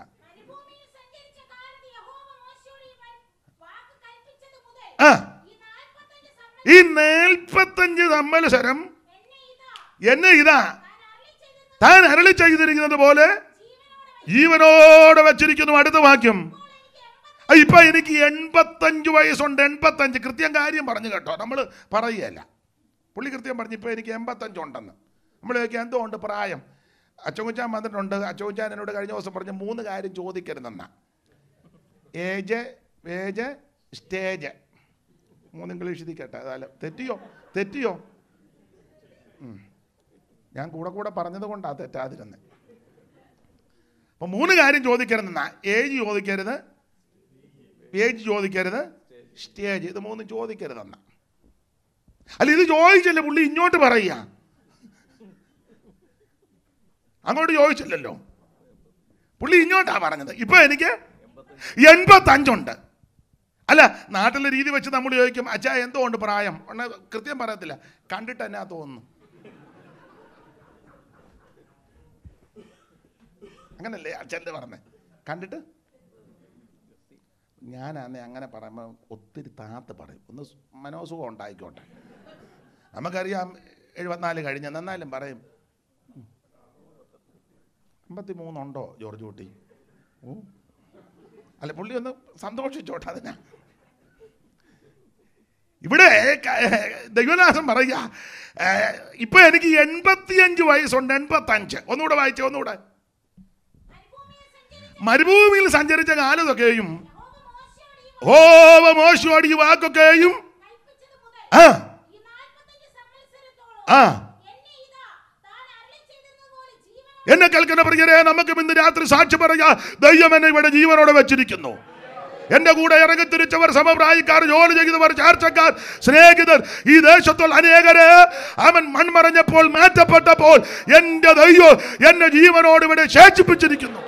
ഈ നാൽപ്പത്തഞ്ച് സമ്മത്സരം എന്നെ ഇതാ താൻ അരളി ചെയ്തിരിക്കുന്നത് പോലെ ജീവനോട് വെച്ചിരിക്കുന്നു അടുത്ത വാക്യം ഇപ്പൊ എനിക്ക് എൺപത്തഞ്ച് വയസ്സുണ്ട് എൺപത്തഞ്ച് കൃത്യം കാര്യം പറഞ്ഞു കേട്ടോ നമ്മൾ പറയുകയല്ല പുള്ളി കൃത്യം പറഞ്ഞു ഇപ്പോൾ എനിക്ക് എൺപത്തഞ്ചുണ്ടെന്ന് നമ്മൾ ചോദിക്കുക എന്തുകൊണ്ട് പ്രായം അച്ചോച്ചാൻ വന്നിട്ടുണ്ട് അച്ചോച്ചാൻ എന്നോട് കഴിഞ്ഞ ദിവസം പറഞ്ഞ് മൂന്ന് കാര്യം ചോദിക്കരുതെന്നാ ഏജ് വേജ് സ്റ്റേജ് മൂന്ന് ഇംഗ്ലീഷ് ഇത് കേട്ടെ അതായാലും തെറ്റിയോ തെറ്റിയോ ഞാൻ കൂടെ കൂടെ പറഞ്ഞത് കൊണ്ടാണ് തെറ്റാതിരുന്നത് അപ്പം മൂന്ന് കാര്യം ചോദിക്കരുതെന്നാ ഏജ് ചോദിക്കരുത് ഏജ് ചോദിക്കരുത് സ്റ്റേജ് ഇത് മൂന്നും ചോദിക്കരുതെന്നാ അല്ല ഇത് ചോദിച്ചല്ലേ പുള്ളി ഇങ്ങോട്ട് പറയുക അങ്ങോട്ട് ചോദിച്ചില്ലല്ലോ പുള്ളി ഇങ്ങോട്ടാ പറഞ്ഞത് ഇപ്പൊ എനിക്ക് എൺപത്തഞ്ചുണ്ട് അല്ല നാട്ടിലെ രീതി വെച്ച് നമ്മൾ ചോദിക്കും അച്ഛാ എന്തോ ഉണ്ട് പ്രായം കൃത്യം പറയത്തില്ല കണ്ടിട്ട് എന്നാ തോന്നുന്നു അങ്ങനല്ലേ അച്ഛൻ്റെ പറഞ്ഞേ കണ്ടിട്ട് ഞാനാന്നെ അങ്ങനെ പറയുമ്പോൾ ഒത്തിരി താത്ത് പറയും ഒന്ന് മനോസുഖം ഉണ്ടായിക്കോട്ടെ നമുക്കറിയാം എഴുപത്തിനാല് കഴിഞ്ഞ എന്നാലും പറയും അമ്പത്തി മൂന്നുണ്ടോ ജോർജ് കുട്ടി ഓ അല്ല പുള്ളി ഒന്ന് സന്തോഷിച്ചോട്ടെ അതിനാ ഇവിടെ ദൈവനാഥൻ പറയുക ഇപ്പൊ എനിക്ക് എൺപത്തിയഞ്ച് വയസ്സുണ്ട് അഞ്ച് ഒന്നുകൂടെ വായിച്ചു ഒന്നുകൂടെ മരുഭൂമിയിൽ സഞ്ചരിച്ച കാലതൊക്കെയും ഓവ മോശമാടി വാക്കൊക്കെയും ആ ആ എന്നെ കേൾക്കുന്ന പ്രിയരെ നമുക്കും ഇന്ന് രാത്രി സാക്ഷി പറയാ ദൈവം എന്നെ ഇവിടെ ജീവനോടെ വെച്ചിരിക്കുന്നു എന്റെ കൂടെ ഇറങ്ങിത്തിരിച്ചവർ സമപ്രായക്കാർ ജോലി ചെയ്തവർ ചാർച്ചക്കാർ സ്നേഹിതർ ഈ ദേശത്തുള്ള അനേകരെ അവൻ മൺമറഞ്ഞപ്പോൾ മാറ്റപ്പെട്ടപ്പോൾ എൻ്റെ ദൈവം എന്നെ ജീവനോട് ഇവിടെ ശേഷിപ്പിച്ചിരിക്കുന്നു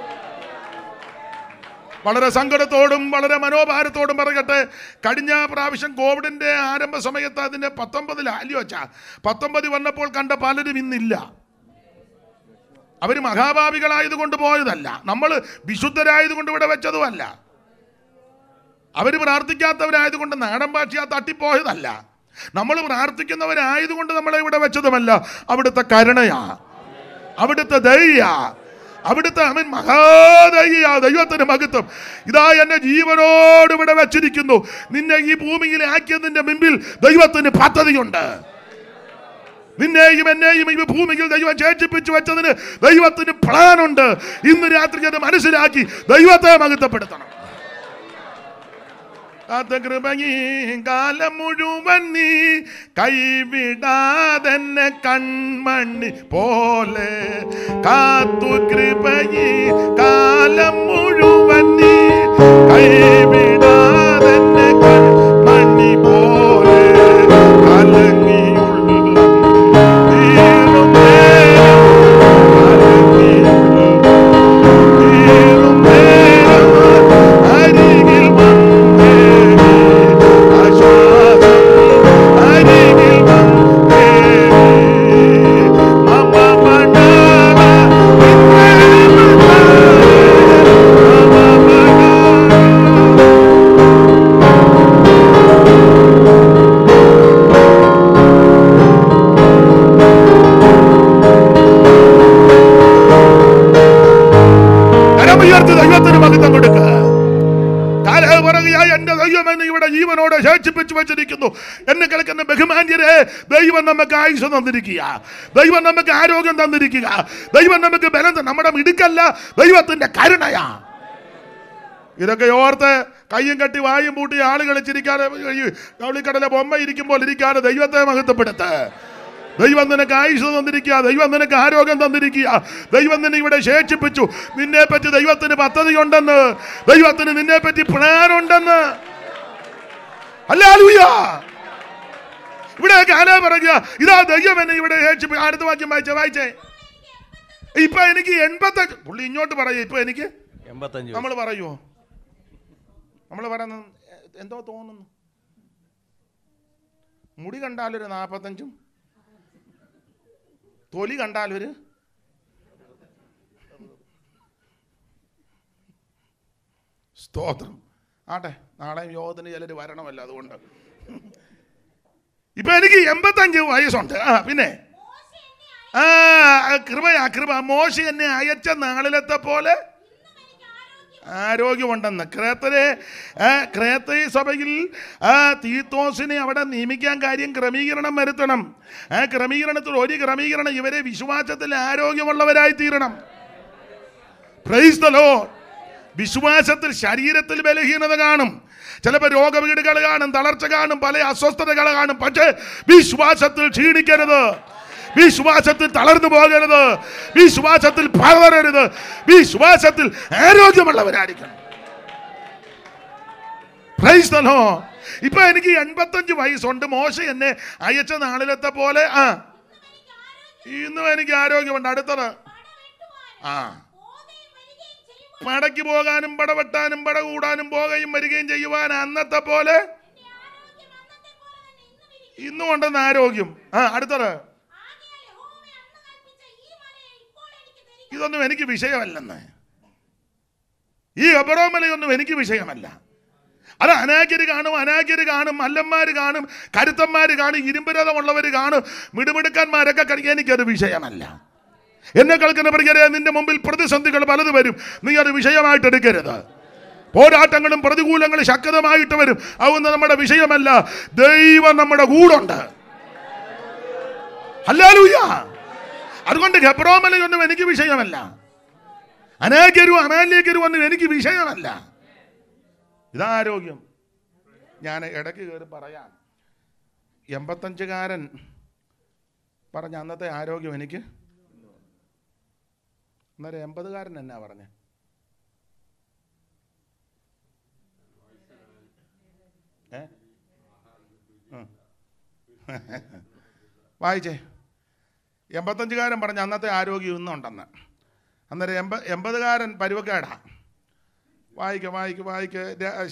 വളരെ സങ്കടത്തോടും വളരെ മനോഭാരത്തോടും പറയട്ടെ കഴിഞ്ഞ പ്രാവശ്യം കോവിഡിൻ്റെ ആരംഭ സമയത്ത് അതിൻ്റെ പത്തൊമ്പതിൽ അല്ലയോ പത്തൊമ്പത് വന്നപ്പോൾ കണ്ട പലരും ഇന്നില്ല അവർ മഹാഭാവികളായതുകൊണ്ട് പോയതല്ല നമ്മൾ വിശുദ്ധരായതുകൊണ്ട് ഇവിടെ വെച്ചതുമല്ല അവർ പ്രാർത്ഥിക്കാത്തവരായതുകൊണ്ട് നാടൻ ഭാഷ തട്ടിപ്പോയതല്ല നമ്മൾ പ്രാർത്ഥിക്കുന്നവരായതുകൊണ്ട് നമ്മളെ ഇവിടെ വെച്ചതുമല്ല അവിടുത്തെ കരുണയാ അവിടുത്തെ ദയ്യാ അവിടുത്തെ അവൻ മഹാദയ്യ ദൈവത്തിന്റെ മഹത്വം ഇതാ എന്നെ ജീവനോട് ഇവിടെ വെച്ചിരിക്കുന്നു നിന്നെ ഈ ഭൂമിയിൽ ആക്കിയതിന്റെ മുമ്പിൽ ദൈവത്തിന് പദ്ധതിയുണ്ട് നിന്നെയും എന്നെയും ഈ ഭൂമിയിൽ ദൈവം ചേച്ചിപ്പിച്ചു വെച്ചതിന് ദൈവത്തിന് പ്ലാനുണ്ട് ഇന്ന് രാത്രി അത് മനസ്സിലാക്കി ദൈവത്തെ മഹത്വപ്പെടുത്തണം അത് കൃപയീ കാലം മുഴുവൻ നീ കൈവിടാതെന്നെ കൺമണ്ണി പോലെ കാത്തു കൃപയീ കാലം മുഴുവൻ നീ കൈവിട നമുക്ക് ആയുഷ് തന്നിരിക്കുക ദൈവം നമുക്ക് ആരോഗ്യം തന്നിരിക്കുക ദൈവം നമുക്ക് ബലം നമ്മുടെ മിടുക്കല്ല ദൈവത്തിന്റെ കരുണയാ ഇതൊക്കെ ഓർത്ത് കയ്യും കെട്ടി വായും പൂട്ടി ആളുകൾ കളിച്ചിരിക്കാതെ കവളിക്കടലെ ബൊമ്മ ഇരിക്കുമ്പോൾ ഇരിക്കാതെ ദൈവത്തെ മഹത്വപ്പെടുത്ത് ദൈവം നിനക്ക് ആയുഷ് തന്നിരിക്കുക ദൈവം നിനക്ക് ആരോഗ്യം തന്നിരിക്കുക ദൈവം നിന്നെ ഇവിടെ ശേഷിപ്പിച്ചു നിന്നെപ്പറ്റി ദൈവത്തിന് പദ്ധതി ഉണ്ടെന്ന് ദൈവത്തിന് നിന്നെപ്പറ്റി പ്ലാനുണ്ടെന്ന് ഉണ്ടെന്ന് അലുയാ ഇവിടെ ആരാ പറയുക ഇതാ ദയ്യം എന്നെ ഇവിടെ അടുത്ത വാക്യം വായിച്ച വായിച്ചേ ഇപ്പൊ എനിക്ക് എൺപത്തഞ്ച് പുള്ളി ഇങ്ങോട്ട് പറയുക ഇപ്പൊ എനിക്ക് എൺപത്തഞ്ച് നമ്മൾ പറയുമോ നമ്മൾ പറയുന്നത് എന്തോ തോന്നുന്നു മുടി കണ്ടാലൊരു നാപ്പത്തഞ്ചും തൊലി കണ്ടാലൊരു സ്തോത്രം ആട്ടെ നാളെ യോഗത്തിന് ചിലർ വരണമല്ലോ അതുകൊണ്ട് ഇപ്പൊ എനിക്ക് എൺപത്തഞ്ച് വയസ്സുണ്ട് ആ പിന്നെ ആ കൃപയാ കൃപ മോശ എന്നെ അയച്ച നാളിലത്തെ പോലെ ആരോഗ്യമുണ്ടെന്ന് ക്രേത്തരെ ക്രേത്ത സഭയിൽ തീത്തോസിനെ അവിടെ നിയമിക്കാൻ കാര്യം ക്രമീകരണം വരുത്തണം ആ ക്രമീകരണത്തിൽ ഒരു ക്രമീകരണം ഇവരെ വിശ്വാസത്തിൽ ആരോഗ്യമുള്ളവരായി തീരണം പ്രൈസ് ദ ലോഡ് വിശ്വാസത്തിൽ ശരീരത്തിൽ ബലഹീനത കാണും ചിലപ്പോൾ രോഗവീടുകൾ കാണും തളർച്ച കാണും പല അസ്വസ്ഥതകൾ കാണും പക്ഷേ വിശ്വാസത്തിൽ ക്ഷീണിക്കരുത് വിശ്വാസത്തിൽ തളർന്നു പോകരുത് വിശ്വാസത്തിൽ പകരരുത് വിശ്വാസത്തിൽ ആരോഗ്യമുള്ളവരായിരിക്കണം ഇപ്പൊ എനിക്ക് എൺപത്തഞ്ച് വയസ്സുണ്ട് മോശം എന്നെ അയച്ച നാളിലത്തെ പോലെ ആ ഇന്നും എനിക്ക് ആരോഗ്യമുണ്ട് അടുത്തത് ആ പടയ്ക്ക് പോകാനും പടവെട്ടാനും പട കൂടാനും പോകുകയും വരികയും ചെയ്യുവാൻ അന്നത്തെ പോലെ ഇന്നും ഉണ്ടെന്ന് ആരോഗ്യം ആ അടുത്തത് ഇതൊന്നും എനിക്ക് വിഷയമല്ലെന്ന് ഈ അപരോമലയൊന്നും എനിക്ക് വിഷയമല്ല അത് അനാഗ്യര് കാണും അനാഗ്യര് കാണും മല്ലന്മാർ കാണും കരുത്തന്മാർ കാണും ഇരുമ്പരഥമുള്ളവർ കാണും മിടുമിടുക്കന്മാരൊക്കെ എനിക്ക് എനിക്കത് വിഷയമല്ല എന്നെ കേൾക്കുന്ന പ്രിയരെ നിന്റെ മുമ്പിൽ പ്രതിസന്ധികൾ പലത് വരും നീ അത് വിഷയമായിട്ട് എടുക്കരുത് പോരാട്ടങ്ങളും പ്രതികൂലങ്ങളും ശക്തമായിട്ട് വരും അതൊന്ന് നമ്മുടെ വിഷയമല്ല ദൈവം നമ്മുടെ കൂടുണ്ട് അല്ലാലൂയ അതുകൊണ്ട് ഗബ്രോമലയൊന്നും എനിക്ക് വിഷയമല്ല അനേകരും അനാലേക്കരും ഒന്നും എനിക്ക് വിഷയമല്ല ഇതാരോഗ്യം ഞാൻ ഇടയ്ക്ക് കയറി പറയാം എൺപത്തഞ്ചുകാരൻ പറഞ്ഞ അന്നത്തെ ആരോഗ്യം എനിക്ക് അന്നേരം എൺപതുകാരൻ എന്നാ പറഞ്ഞ വായിച്ചേ എൺപത്തഞ്ചുകാരൻ പറഞ്ഞ അന്നത്തെ ആരോഗ്യം ഇന്നുണ്ടെന്ന് അന്നേരം എൺപ എൺപതുകാരൻ പരുവക്കേടാ വായിക്ക വായിക്ക വായിക്ക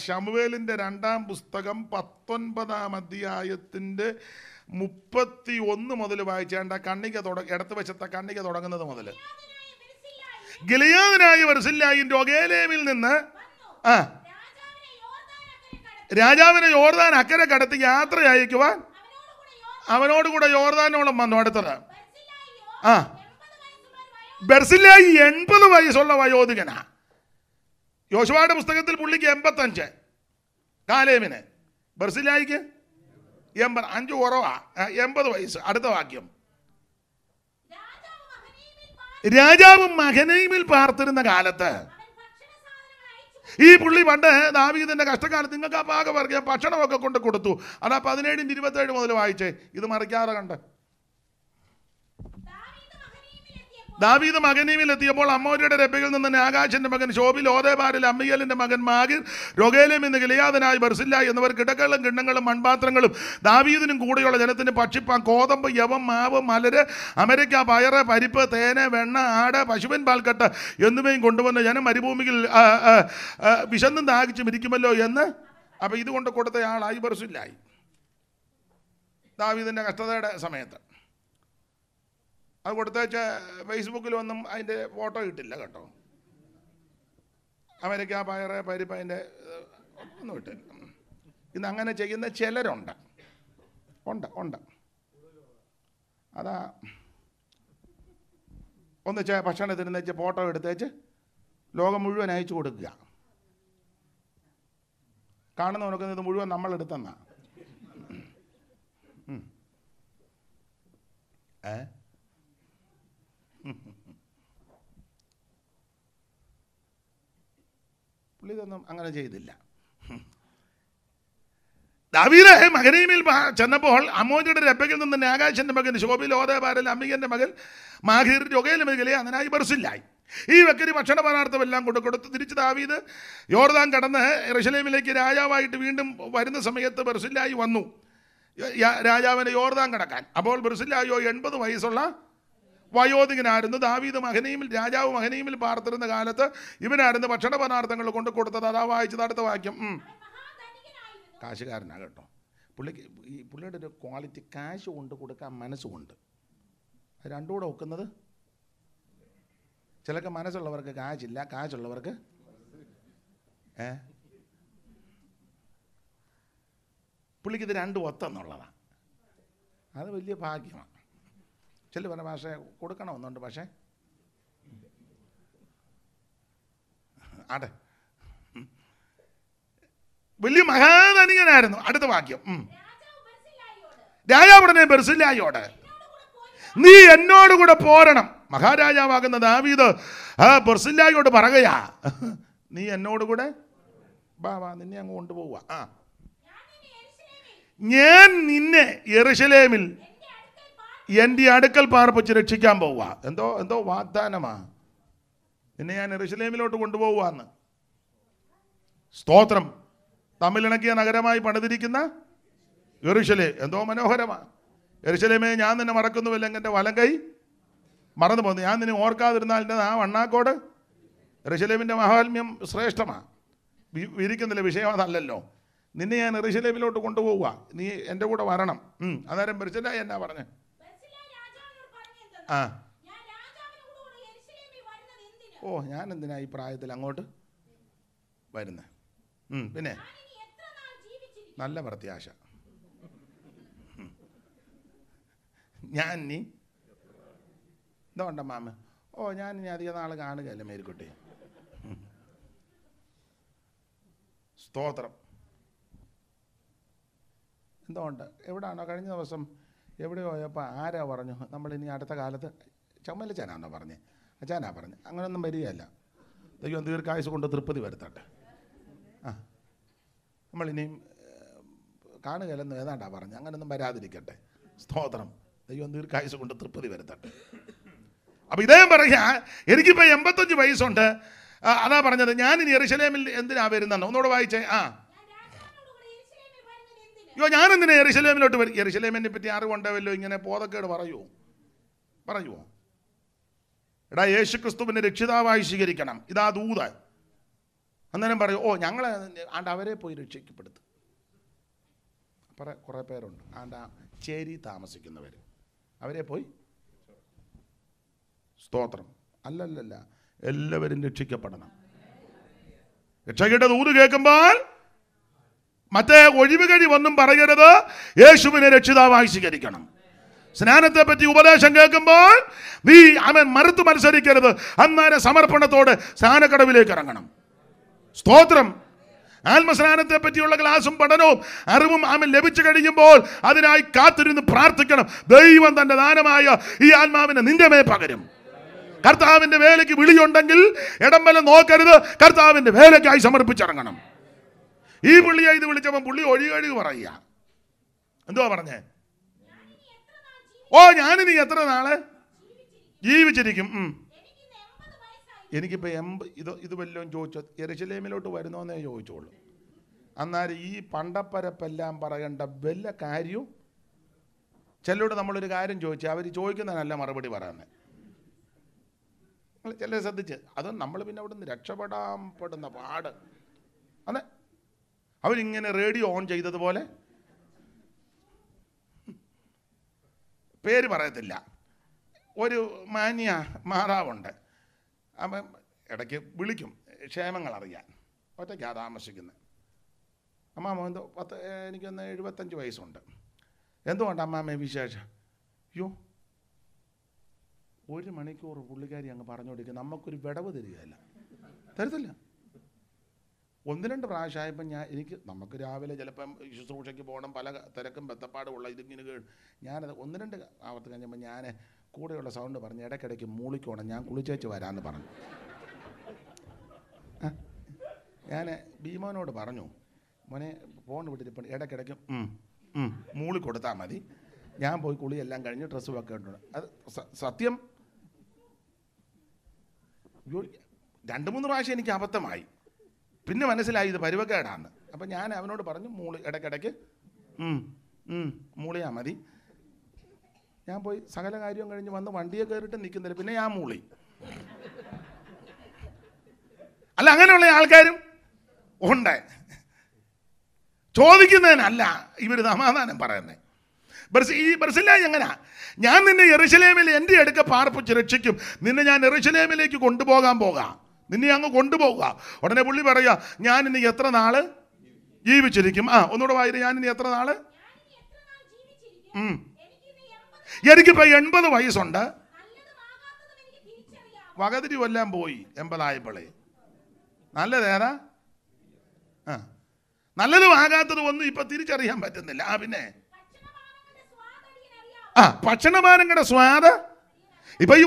ഷമുവേലിൻ്റെ രണ്ടാം പുസ്തകം പത്തൊൻപതാം അധ്യായത്തിൻ്റെ മുപ്പത്തി ഒന്ന് മുതൽ വായിച്ചേണ്ട കണ്ണിക തുട ഇടത്ത് വശത്തെ കണ്ണിക തുടങ്ങുന്നത് മുതൽ ഗിലയാദനായ വർസില്ലായും രോഗേലേമിൽ നിന്ന് ആ രാജാവിനെ യോർദാൻ അക്കരെ കടത്തി യാത്ര അയക്കുവാൻ അവനോടുകൂടെ യോർദാനോളം വന്നു അടുത്തത് ആ ബെർസില്ലായി എൺപത് വയസ്സുള്ള വയോധികനാ യോശുവാടെ പുസ്തകത്തിൽ പുള്ളിക്ക് എൺപത്തഞ്ച് കാലേമിന് ബെർസില്ലായിക്ക് എൺപത് അഞ്ച് കുറവാ എൺപത് വയസ്സ് അടുത്ത വാക്യം രാജാവ് മഹനൈമിൽ പാർത്തിരുന്ന കാലത്ത് ഈ പുള്ളി പണ്ട് ദാവീദിന്റെ കഷ്ടകാലത്ത് നിങ്ങൾക്ക് ആ പാകവർഗീയ ഭക്ഷണമൊക്കെ കൊണ്ട് കൊടുത്തു അതാ പതിനേഴിന് ഇരുപത്തേഴ് മുതൽ വായിച്ചേ ഇത് മറിക്കാതെ കണ്ട് ദാവീദ് മകനീമിൽ എത്തിയപ്പോൾ അമ്മോരിയുടെ രബ്ബയിൽ നിന്ന് ആകാശിന്റെ മകൻ ഷോബിൽ ഓതേബാരിൽ അമ്മിയലിന്റെ മകൻ മാഗിർ റൊഗേലും എന്ന് കിളിയാതനായി ബർസില്ല എന്നിവർ കിടക്കകളും കിണ്ണങ്ങളും മൺപാത്രങ്ങളും ദാവീദിനും കൂടെയുള്ള ജനത്തിന് പക്ഷിപ്പാൻ കോതമ്പ് യവം മാവ് മലര് അമേരിക്ക പയറ് പരിപ്പ് തേന വെണ്ണ ആട് പശുവിൻ പാൽക്കെട്ട് എന്നിവയും കൊണ്ടുവന്ന് ജനം മരുഭൂമിയിൽ വിശന്നും ദാഹിച്ച് മിരിക്കുമല്ലോ എന്ന് അപ്പോൾ ഇതുകൊണ്ട് ആളായി ബർസില്ലായി ദാവീദിൻ്റെ കഷ്ടതയുടെ സമയത്ത് അത് കൊടുത്തുവെച്ച ഫേസ്ബുക്കിലൊന്നും അതിൻ്റെ ഫോട്ടോ കിട്ടില്ല കേട്ടോ അമേരിക്ക പയറ് പരിപ്പ് അതിൻ്റെ ഒന്നും കിട്ടില്ല ഇന്ന് അങ്ങനെ ചെയ്യുന്ന ചിലരുണ്ട് ഉണ്ട് ഉണ്ട് അതാ ഒന്നിച്ച് ഭക്ഷണത്തിന് വെച്ച് ഫോട്ടോ എടുത്തേച്ച് ലോകം മുഴുവൻ അയച്ചു കൊടുക്കുക കാണുന്ന ഇത് മുഴുവൻ നമ്മൾ എടുത്തെന്നാ ഏ പുള്ളിതൊന്നും അങ്ങനെ ചെയ്തില്ല ദാവീദ് മകനീമിൽ ചെന്നപ്പോൾ അമോജയുടെ രപ്പകിൽ നിന്ന് നാഗാശന്റെ മകൻ ശോഭി ലോദേപാരൽ അമ്മികന്റെ മകൻ മാഹിർ ഒകയിലെ മകളെ അങ്ങനായി ബർസില്ലായി ഈ വെക്കരി ഭക്ഷണ പദാർത്ഥം എല്ലാം കൊണ്ട് കൊടുത്ത് തിരിച്ച് ദാവീദ് യോർദാൻ കടന്ന് ഇറശലേമിലേക്ക് രാജാവായിട്ട് വീണ്ടും വരുന്ന സമയത്ത് ബർസില്ലായി വന്നു രാജാവിന് യോർദാൻ കടക്കാൻ അപ്പോൾ ബർസില്ലായോ എൺപത് വയസ്സുള്ള വയോധികനായിരുന്നു ദാവീദ് മഹനീമിൽ രാജാവ് മഹനീമിൽ പാർത്തിരുന്ന കാലത്ത് ഇവനായിരുന്നു ഭക്ഷണ പദാർത്ഥങ്ങൾ കൊണ്ട് കൊടുത്തത് അതാ വായിച്ചത് അടുത്ത വാക്യം കാശുകാരനാണ് കേട്ടോ പുള്ളിക്ക് ഈ പുള്ളിയുടെ ഒരു ക്വാളിറ്റി കാശ് കൊണ്ട് കൊടുക്കാൻ മനസ്സുകൊണ്ട് രണ്ടും കൂടെ ഒക്കുന്നത് ചിലക്ക് മനസ്സുള്ളവർക്ക് കാശില്ല കാശുള്ളവർക്ക് ഏ ഇത് രണ്ടും ഒത്തെന്നുള്ളതാണ് അത് വലിയ ഭാഗ്യമാണ് ചില പറഞ്ഞ പക്ഷേ കൊടുക്കണമെന്നുണ്ട് പക്ഷേ അടെ വലിയ മഹാധനികനായിരുന്നു അടുത്ത വാക്യം രാജാവുടനെ ബെർസില്ലായോടെ നീ എന്നോട് കൂടെ പോരണം മഹാരാജാവാകുന്ന ദാവീദ് ആ ബെർസില്ലായോട് പറകയാ നീ എന്നോട് കൂടെ ബാബാ നിന്നെ അങ്ങ് കൊണ്ടുപോവാ ആ ഞാൻ നിന്നെ എറിശലേമിൽ എൻ്റെ അടുക്കൽ പാർപ്പിച്ച് രക്ഷിക്കാൻ പോവുക എന്തോ എന്തോ വാഗ്ദാനമാ നിന്നെ ഞാൻ എറിശലേമിലോട്ട് കൊണ്ടുപോവുകയെന്ന് സ്തോത്രം തമിഴിണക്കിയ നഗരമായി പണിതിരിക്കുന്ന എറിശലേ എന്തോ മനോഹരമാ എറിശലേമേ ഞാൻ നിന്നെ മറക്കുന്നുമില്ല എൻ്റെ വലം കൈ മറന്നു പോകുന്നു ഞാൻ നിന്നെ ഓർക്കാതിരുന്നാൽ എൻ്റെ ആ വണ്ണാക്കോട് എറിശലേമിൻ്റെ മഹാത്മ്യം ശ്രേഷ്ഠമാ വിരിക്കുന്നില്ല വിഷയം അതല്ലല്ലോ നിന്നെ ഞാൻ എറിശലേമിലോട്ട് കൊണ്ടുപോവുക നീ എൻ്റെ കൂടെ വരണം അന്നേരം മെറിച്ചല്ലായി എന്നാ പറഞ്ഞേ ആ ഓ ഞാൻ എന്തിനാ ഈ പ്രായത്തിൽ അങ്ങോട്ട് വരുന്നത് പിന്നെ നല്ല പ്രത്യാശ ഞാൻ നീ എന്തുകൊണ്ട മാമ ഓ ഞാൻ ഇനി അധിക നാൾ കാണുകയല്ല മേരിക്കുട്ടി സ്തോത്രം എന്തുകൊണ്ട് എവിടാണോ കഴിഞ്ഞ ദിവസം എവിടെയോ പോയപ്പോൾ ആരാ പറഞ്ഞു നമ്മൾ ഇനി അടുത്ത കാലത്ത് ചമ്മലച്ചാനാന്നോ പറഞ്ഞേ അച്ചാനാ പറഞ്ഞു അങ്ങനെയൊന്നും വരികയല്ല ദൈവം ദീർഘായുസ് കൊണ്ട് തൃപ്തി വരുത്തട്ടെ ആ നമ്മളിനിയും കാണുകയല്ലെന്ന് ഏതാണ്ടാ പറഞ്ഞു അങ്ങനെയൊന്നും വരാതിരിക്കട്ടെ സ്തോത്രം ദൈവം ദീർഘായുസ് കൊണ്ട് തൃപ്തി വരുത്തട്ടെ അപ്പം ഇദ്ദേഹം പറയാ എനിക്കിപ്പോൾ എൺപത്തഞ്ച് വയസ്സുണ്ട് അതാ പറഞ്ഞത് ഞാൻ ഇനി എറിശലേമിൽ എന്തിനാ വരുന്നെന്ന് ഒന്നുകൂടെ വായിച്ചേ ആ അയ്യോ ഞാനെന്തിനാ എറിശലേമിലോട്ട് വരും എറിശലേമിനെ പറ്റി അറിവുണ്ടാവല്ലോ ഇങ്ങനെ പോതക്കേട് പറയുമോ പറയുമോ എടാ യേശുക്രിസ്തുവിനെ രക്ഷിതാവായി സ്വീകരിക്കണം ഇതാ ദൂത അന്നേരം പറയും ഓ ഞങ്ങൾ ആണ്ട് അവരെ പോയി രക്ഷിക്കപ്പെടുത്തു പറ കുറേ പേരുണ്ട് ആണ്ട് ചേരി താമസിക്കുന്നവർ അവരെ പോയി സ്തോത്രം അല്ലല്ലല്ല എല്ലാവരും രക്ഷിക്കപ്പെടണം രക്ഷകയുടെ ദൂത് കേൾക്കുമ്പോൾ മറ്റേ ഒഴിവുകഴി ഒന്നും പറയരുത് യേശുവിനെ രക്ഷിതാവായി സ്വീകരിക്കണം സ്നാനത്തെ പറ്റി ഉപദേശം കേൾക്കുമ്പോൾ നീ അവൻ മറുത്തു മത്സരിക്കരുത് അന്നേരം സമർപ്പണത്തോടെ സ്നാനക്കടവിലേക്ക് ഇറങ്ങണം സ്തോത്രം ആത്മസ്നാനത്തെ പറ്റിയുള്ള ക്ലാസും പഠനവും അറിവും അവൻ ലഭിച്ചു കഴിയുമ്പോൾ അതിനായി കാത്തിരുന്ന് പ്രാർത്ഥിക്കണം ദൈവം തൻ്റെ ദാനമായ ഈ ആത്മാവിനെ നിന്റെ മേ പകരും കർത്താവിൻ്റെ വേലയ്ക്ക് വിളിയുണ്ടെങ്കിൽ ഇടം വല്ല നോക്കരുത് കർത്താവിൻ്റെ വേലയ്ക്കായി സമർപ്പിച്ചിറങ്ങണം ഈ പുള്ളിയെ ഇത് വിളിച്ചപ്പം പുള്ളി ഒഴികഴിവ് പറയ എന്തുവാ പറഞ്ഞേ ഓ നീ എത്ര നാള് ജീവിച്ചിരിക്കും എനിക്കിപ്പോ എമ്പ ഇത് ഇത് വല്ലതും ചോദിച്ചോ എരശിലേമിലോട്ട് വരുന്നോന്നേ ചോദിച്ചോളൂ അന്നേരം ഈ പണ്ടപ്പരപ്പെല്ലാം പറയേണ്ട വല്ല കാര്യവും ചിലരോട് നമ്മളൊരു കാര്യം ചോദിച്ചാൽ അവർ ചോദിക്കുന്നതിനല്ല മറുപടി പറയുന്നത് ചിലരെ ശ്രദ്ധിച്ച് അത് നമ്മൾ പിന്നെ അവിടുന്ന് രക്ഷപ്പെടാൻ പെടുന്ന പാട് അതെ അവരിങ്ങനെ റേഡിയോ ഓൺ ചെയ്തതുപോലെ പേര് പറയത്തില്ല ഒരു മാന്യ മാറാവുണ്ട് അപ്പം ഇടയ്ക്ക് വിളിക്കും ക്ഷേമങ്ങൾ അറിയാൻ ഒറ്റയ്ക്കാ താമസിക്കുന്നത് അമ്മാമ എന്തോ പത്ത് എനിക്കൊന്ന് എഴുപത്തഞ്ച് വയസ്സുണ്ട് എന്തുകൊണ്ട് അമ്മാമ്മ വിശേഷം അയ്യോ ഒരു മണിക്കൂർ പുള്ളിക്കാരി അങ്ങ് പറഞ്ഞു കൊടുക്കുക നമുക്കൊരു വിടവ് തരികയല്ല തരത്തില്ല ഒന്ന് രണ്ട് പ്രാവശ്യമായപ്പോൾ ഞാൻ എനിക്ക് നമുക്ക് രാവിലെ ചിലപ്പം ശുശ്രൂഷയ്ക്ക് പോകണം പല തിരക്കും ബന്ധപ്പാടുമുള്ള ഇതിങ്ങനെ ഞാനത് ഒന്ന് രണ്ട് ആവർത്തി കഴിഞ്ഞപ്പോൾ ഞാൻ കൂടെയുള്ള സൗണ്ട് പറഞ്ഞ് ഇടയ്ക്കിടയ്ക്ക് മൂളിക്കോണം ഞാൻ കുളിച്ചേച്ച് വരാമെന്ന് പറഞ്ഞു ഞാൻ ഭീമോനോട് പറഞ്ഞു മോനെ ഫോൺ ഇപ്പം ഇടയ്ക്കിടയ്ക്ക് മൂളി കൊടുത്താൽ മതി ഞാൻ പോയി കുളിയെല്ലാം കഴിഞ്ഞ് ഡ്രസ്സ് വെക്കേണ്ടത് അത് സത്യം രണ്ട് മൂന്ന് പ്രാവശ്യം എനിക്ക് അബദ്ധമായി പിന്നെ മനസ്സിലായി ഇത് പരുവക്കേടാണ് അപ്പം ഞാൻ അവനോട് പറഞ്ഞു മൂളി ഇടയ്ക്കിടയ്ക്ക് മൂളിയാ മതി ഞാൻ പോയി സകല കാര്യം കഴിഞ്ഞ് വന്ന് വണ്ടിയെ കയറിയിട്ട് നിൽക്കുന്നില്ല പിന്നെ ഞാൻ മൂളി അല്ല അങ്ങനെയുള്ള ആൾക്കാരും ഉണ്ട് ചോദിക്കുന്നതിനല്ല ഇവർ സമാധാനം പറയുന്നത് ഈ ബ്രസില്ല എങ്ങനെയാ ഞാൻ നിന്നെ എറിശലേമിൽ എൻ്റെ അടുക്ക പാർപ്പിച്ച് രക്ഷിക്കും നിന്നെ ഞാൻ എറിശലേമിലേക്ക് കൊണ്ടുപോകാൻ പോകാം നിന്നെ അങ്ങ് കൊണ്ടുപോവുക ഉടനെ പുള്ളി പറയുക ഞാൻ ഇനി എത്ര നാൾ ജീവിച്ചിരിക്കും ആ ഒന്നുകൂടെ വായിരുന്നു ഞാൻ ഇനി എത്ര നാൾ എനിക്കിപ്പോൾ എൺപത് വയസ്സുണ്ട് കൊല്ലാൻ പോയി എൺപതായപ്പോളേ നല്ലതേതാ ആ നല്ലതും ആകാത്തതും ഒന്നും ഇപ്പൊ തിരിച്ചറിയാൻ പറ്റുന്നില്ല ആ പിന്നെ ആ ഭക്ഷണമാനങ്ങളുടെ സ്വാദ് ഇപ്പൊ ഈ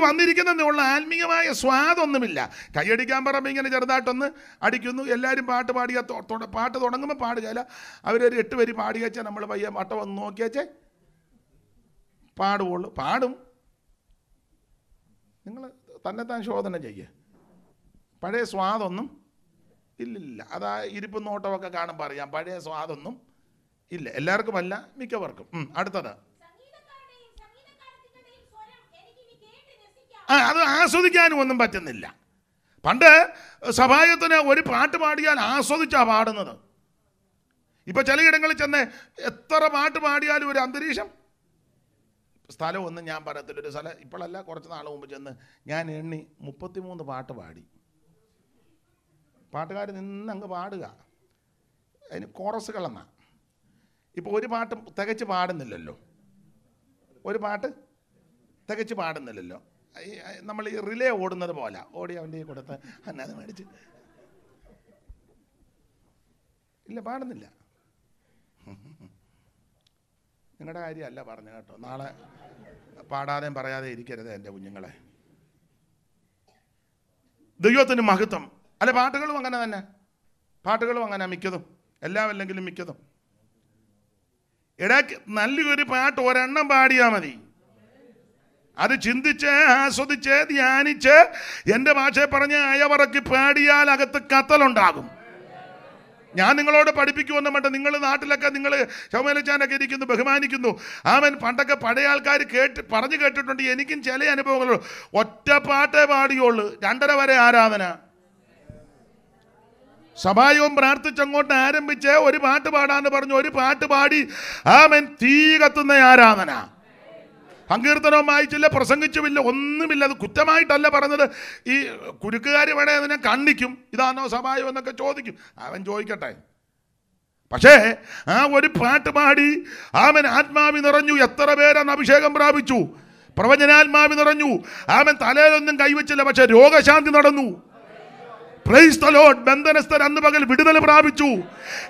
ഉള്ള ആത്മീയമായ സ്വാദൊന്നുമില്ല കൈയടിക്കാൻ പറയുമ്പോൾ ഇങ്ങനെ ചെറുതായിട്ടൊന്ന് അടിക്കുന്നു എല്ലാവരും പാട്ട് പാടിയ പാട്ട് തുടങ്ങുമ്പോൾ പാടുകയില്ല അവരൊരു എട്ട് വരി പാടിയച്ചാൽ നമ്മൾ പയ്യെ മട്ട വന്ന് നോക്കിയച്ചേ പാടുവുള്ളൂ പാടും നിങ്ങൾ തന്നെത്താൻ ശോധന ചെയ്യുക പഴയ സ്വാദൊന്നും ഇല്ലില്ല അതാ ഇരിപ്പ് നോട്ടമൊക്കെ കാണുമ്പോൾ അറിയാം പഴയ സ്വാദൊന്നും ഇല്ല എല്ലാവർക്കുമല്ല മിക്കവർക്കും അടുത്തത് അത് ആസ്വദിക്കാനും ഒന്നും പറ്റുന്നില്ല പണ്ട് സഭായത്തിന് ഒരു പാട്ട് പാടിയാൽ ആസ്വദിച്ചാണ് പാടുന്നത് ഇപ്പം ചിലയിടങ്ങളിൽ ചെന്ന് എത്ര പാട്ട് പാടിയാലും ഒരു അന്തരീക്ഷം ഒന്നും ഞാൻ പറയത്തില്ല ഒരു സ്ഥലം ഇപ്പോഴല്ല കുറച്ച് നാൾ മുമ്പ് ചെന്ന് ഞാൻ എണ്ണി മുപ്പത്തിമൂന്ന് പാട്ട് പാടി പാട്ടുകാർ നിന്ന് അങ്ങ് പാടുക അതിന് കോറസുകളെന്നാ ഇപ്പോൾ ഒരു പാട്ട് തികച്ച് പാടുന്നില്ലല്ലോ ഒരു പാട്ട് തികച്ച് പാടുന്നില്ലല്ലോ നമ്മൾ ഈ റിലേ ഓടുന്നത് പോലെ ഓടി അവൻ്റെ കൊടുത്ത് അന്നത് മേടിച്ച് ഇല്ല പാടുന്നില്ല നിങ്ങളുടെ കാര്യമല്ല പറഞ്ഞു കേട്ടോ നാളെ പാടാതെയും പറയാതെ ഇരിക്കരുത് എൻ്റെ കുഞ്ഞുങ്ങളെ ദൈവത്തിന് മഹത്വം അല്ല പാട്ടുകളും അങ്ങനെ തന്നെ പാട്ടുകളും അങ്ങനെ മിക്കതും എല്ലാം അല്ലെങ്കിലും മിക്കതും ഇടയ്ക്ക് നല്ലൊരു പാട്ട് ഒരെണ്ണം പാടിയാൽ മതി അത് ചിന്തിച്ച് ആസ്വദിച്ച് ധ്യാനിച്ച് എൻ്റെ ഭാഷയെ പറഞ്ഞ് അയവറക്കി പാടിയാൽ അകത്ത് കത്തലുണ്ടാകും ഞാൻ നിങ്ങളോട് പഠിപ്പിക്കുമെന്ന് മട്ട നിങ്ങൾ നാട്ടിലൊക്കെ നിങ്ങൾ ചൗമലച്ചാനൊക്കെ ഇരിക്കുന്നു ബഹുമാനിക്കുന്നു ആമൻ പണ്ടൊക്കെ പഴയ ആൾക്കാർ കേട്ട് പറഞ്ഞു കേട്ടിട്ടുണ്ട് എനിക്കും ചില അനുഭവങ്ങളുള്ളൂ ഒറ്റ പാട്ടേ പാടിയുള്ളൂ രണ്ടര വരെ ആരാമന സഭായവും പ്രാർത്ഥിച്ചങ്ങോട്ട് ആരംഭിച്ച് ഒരു പാട്ട് പാടാന്ന് പറഞ്ഞു ഒരു പാട്ട് പാടി ആമൻ തീ കത്തുന്ന ആരാധന സങ്കീർത്തനവും വായിച്ചില്ല പ്രസംഗിച്ചുമില്ല ഒന്നുമില്ല അത് കുറ്റമായിട്ടല്ല പറഞ്ഞത് ഈ കുരുക്കുകാർ വേണേ അതിനെ കണ്ണിക്കും ഇതാണോ സഭായം എന്നൊക്കെ ചോദിക്കും അവൻ ചോദിക്കട്ടെ പക്ഷേ ആ ഒരു പാട്ട് പാടി ആമൻ ആത്മാവി നിറഞ്ഞു എത്ര പേരാണ് അഭിഷേകം പ്രാപിച്ചു പ്രവചനാത്മാവി നിറഞ്ഞു ആമൻ തലയിലൊന്നും കൈവച്ചില്ല പക്ഷെ രോഗശാന്തി നടന്നു ബന്ധനസ്ഥൻ അന്ന് പകൽ വിടുതൽ പ്രാപിച്ചു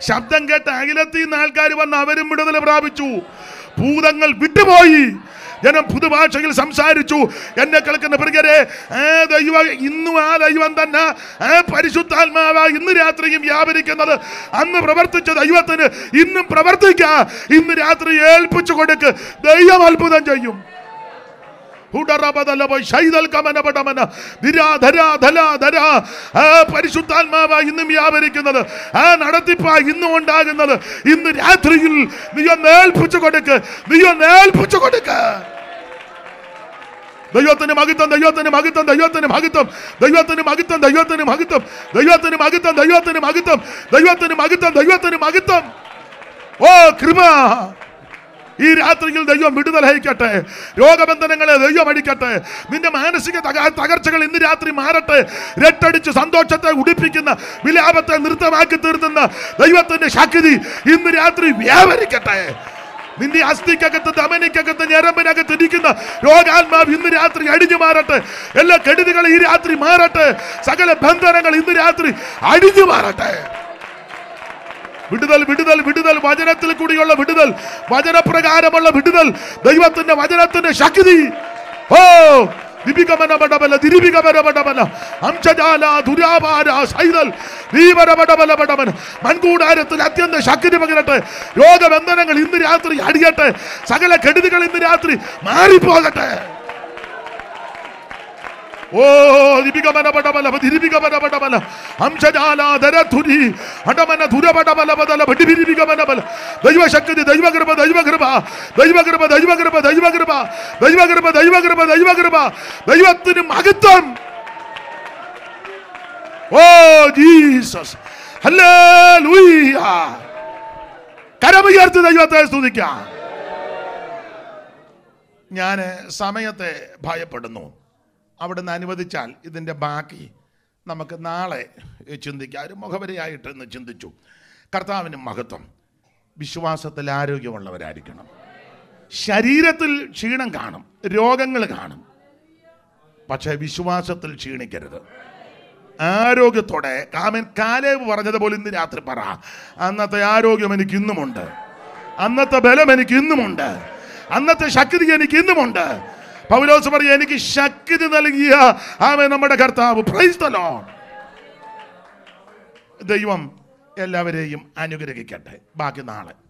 ശബ്ദം കേട്ട് അഖിലത്തിൽ നിന്ന് ആൾക്കാർ വന്ന് അവരും വിടുതൽ പ്രാപിച്ചു ഭൂതങ്ങൾ വിട്ടുപോയി ജനം പുതുഭാഷയിൽ സംസാരിച്ചു എന്നെ കേൾക്കുന്ന ഏ ദൈവ ഇന്നും ആ ദൈവം തന്നെ പരിശുദ്ധാത്മാവ ഇന്ന് രാത്രിയും വ്യാപരിക്കുന്നത് അന്ന് പ്രവർത്തിച്ച ദൈവത്തിന് ഇന്നും പ്രവർത്തിക്കുക ഇന്ന് രാത്രി ഏൽപ്പിച്ചു കൊടുക്ക് ദൈവം അത്ഭുതം ചെയ്യും പരിശുദ്ധാത്മാവ ഇന്നും വ്യാപരിക്കുന്നത് ആ നടത്തിപ്പ ഇന്നും ഉണ്ടാകുന്നത് ഇന്ന് രാത്രിയിൽ നീ ഒന്ന് ഏൽപ്പിച്ചു കൊടുക്ക് നീ ഒന്ന് ഏൽപ്പിച്ചു കൊടുക്ക് ദൈവത്തിന് മകിത്വം ദൈവത്തിന് മകിത്വം ദൈവത്തിന് മകിത്വം ദൈവത്തിന് മകിത്വം ദൈവത്തിന് മകിത്വം ദൈവത്തിന് മകിത്വം ദൈവത്തിന് മകിത്വം ദൈവത്തിന് മകിത്വം ദൈവത്തിന് മകിത്വം ഓ കൃപ ഈ രാത്രിയിൽ ദൈവം വിടുതൽ അയക്കട്ടെ രോഗബന്ധനങ്ങളെ ദൈവം അടിക്കട്ടെ നിന്റെ മാനസിക തകർച്ചകൾ ഇന്ന് രാത്രി മാറട്ടെ രട്ടടിച്ച് സന്തോഷത്തെ ഉടിപ്പിക്കുന്ന വിലാപത്തെ നൃത്തമാക്കി തീർത്തുന്ന ദൈവത്തിന്റെ ശക്തി ഇന്ന് രാത്രി വ്യാപരിക്കട്ടെ നിന്റെ അസ്ഥിക്കകത്ത് ദമനിക്കകത്ത് ഞരമ്പിനകത്ത് ഇരിക്കുന്ന രോഗാത്മാവ് ഇന്ന് രാത്രി അടിഞ്ഞു മാറട്ടെ എല്ലാ കെടുതികളും ഈ രാത്രി മാറട്ടെ സകല ബന്ധനങ്ങൾ ഇന്ന് രാത്രി അടിഞ്ഞു മാറട്ടെ വിടുതൽ വിടുതൽ വിടുതൽ വചനത്തിൽ കൂടിയുള്ള വിടുതൽ വചനപ്രകാരമുള്ള വിടുതൽ ദൈവത്തിന്റെ വചനത്തിന്റെ ശക്തി ഓ ദിപികമനമടമല മൺകൂടാരത്തിൽ അത്യന്ത ശക്തി പകരട്ടെ രോഗബന്ധനങ്ങൾ ഇന്ന് രാത്രി അടിയട്ടെ സകല കെടുതികൾ ഇന്ന് രാത്രി മാറിപ്പോകട്ടെ ओ दीपिका मना बटा बला बदी दीपिका मना बटा बला हम चजाला दरा थुरी हटा मना थुरा बटा बला बदला बटी भी दीपिका मना बला दजवा शक्के दे दजवा करबा दजवा करबा दजवा करबा दजवा करबा दजवा करबा दजवा करबा दजवा करबा दजवा करबा दजवा तुने मागतम ओ जीसस हल्लेलुया करम അവിടുന്ന് അനുവദിച്ചാൽ ഇതിൻ്റെ ബാക്കി നമുക്ക് നാളെ ചിന്തിക്കാം ഒരു മുഖവരയായിട്ട് ഇന്ന് ചിന്തിച്ചു കർത്താവിന് മഹത്വം വിശ്വാസത്തിൽ ആരോഗ്യമുള്ളവരായിരിക്കണം ശരീരത്തിൽ ക്ഷീണം കാണും രോഗങ്ങൾ കാണും പക്ഷേ വിശ്വാസത്തിൽ ക്ഷീണിക്കരുത് ആരോഗ്യത്തോടെ കാമൻ കാലേവ് പറഞ്ഞതുപോലെ ഇന്ന് രാത്രി പറ അന്നത്തെ ആരോഗ്യം എനിക്ക് ഇന്നുമുണ്ട് അന്നത്തെ ബലം എനിക്ക് ഇന്നുമുണ്ട് അന്നത്തെ ശക്തി എനിക്ക് ഇന്നുമുണ്ട് പൗലോസ് പറയുക എനിക്ക് ശക്തി നൽകിയ ആമേ നമ്മുടെ കർത്താവ് പ്രൈസ് ലോർഡ് ദൈവം എല്ലാവരെയും അനുഗ്രഹിക്കട്ടെ ബാക്കി നാളെ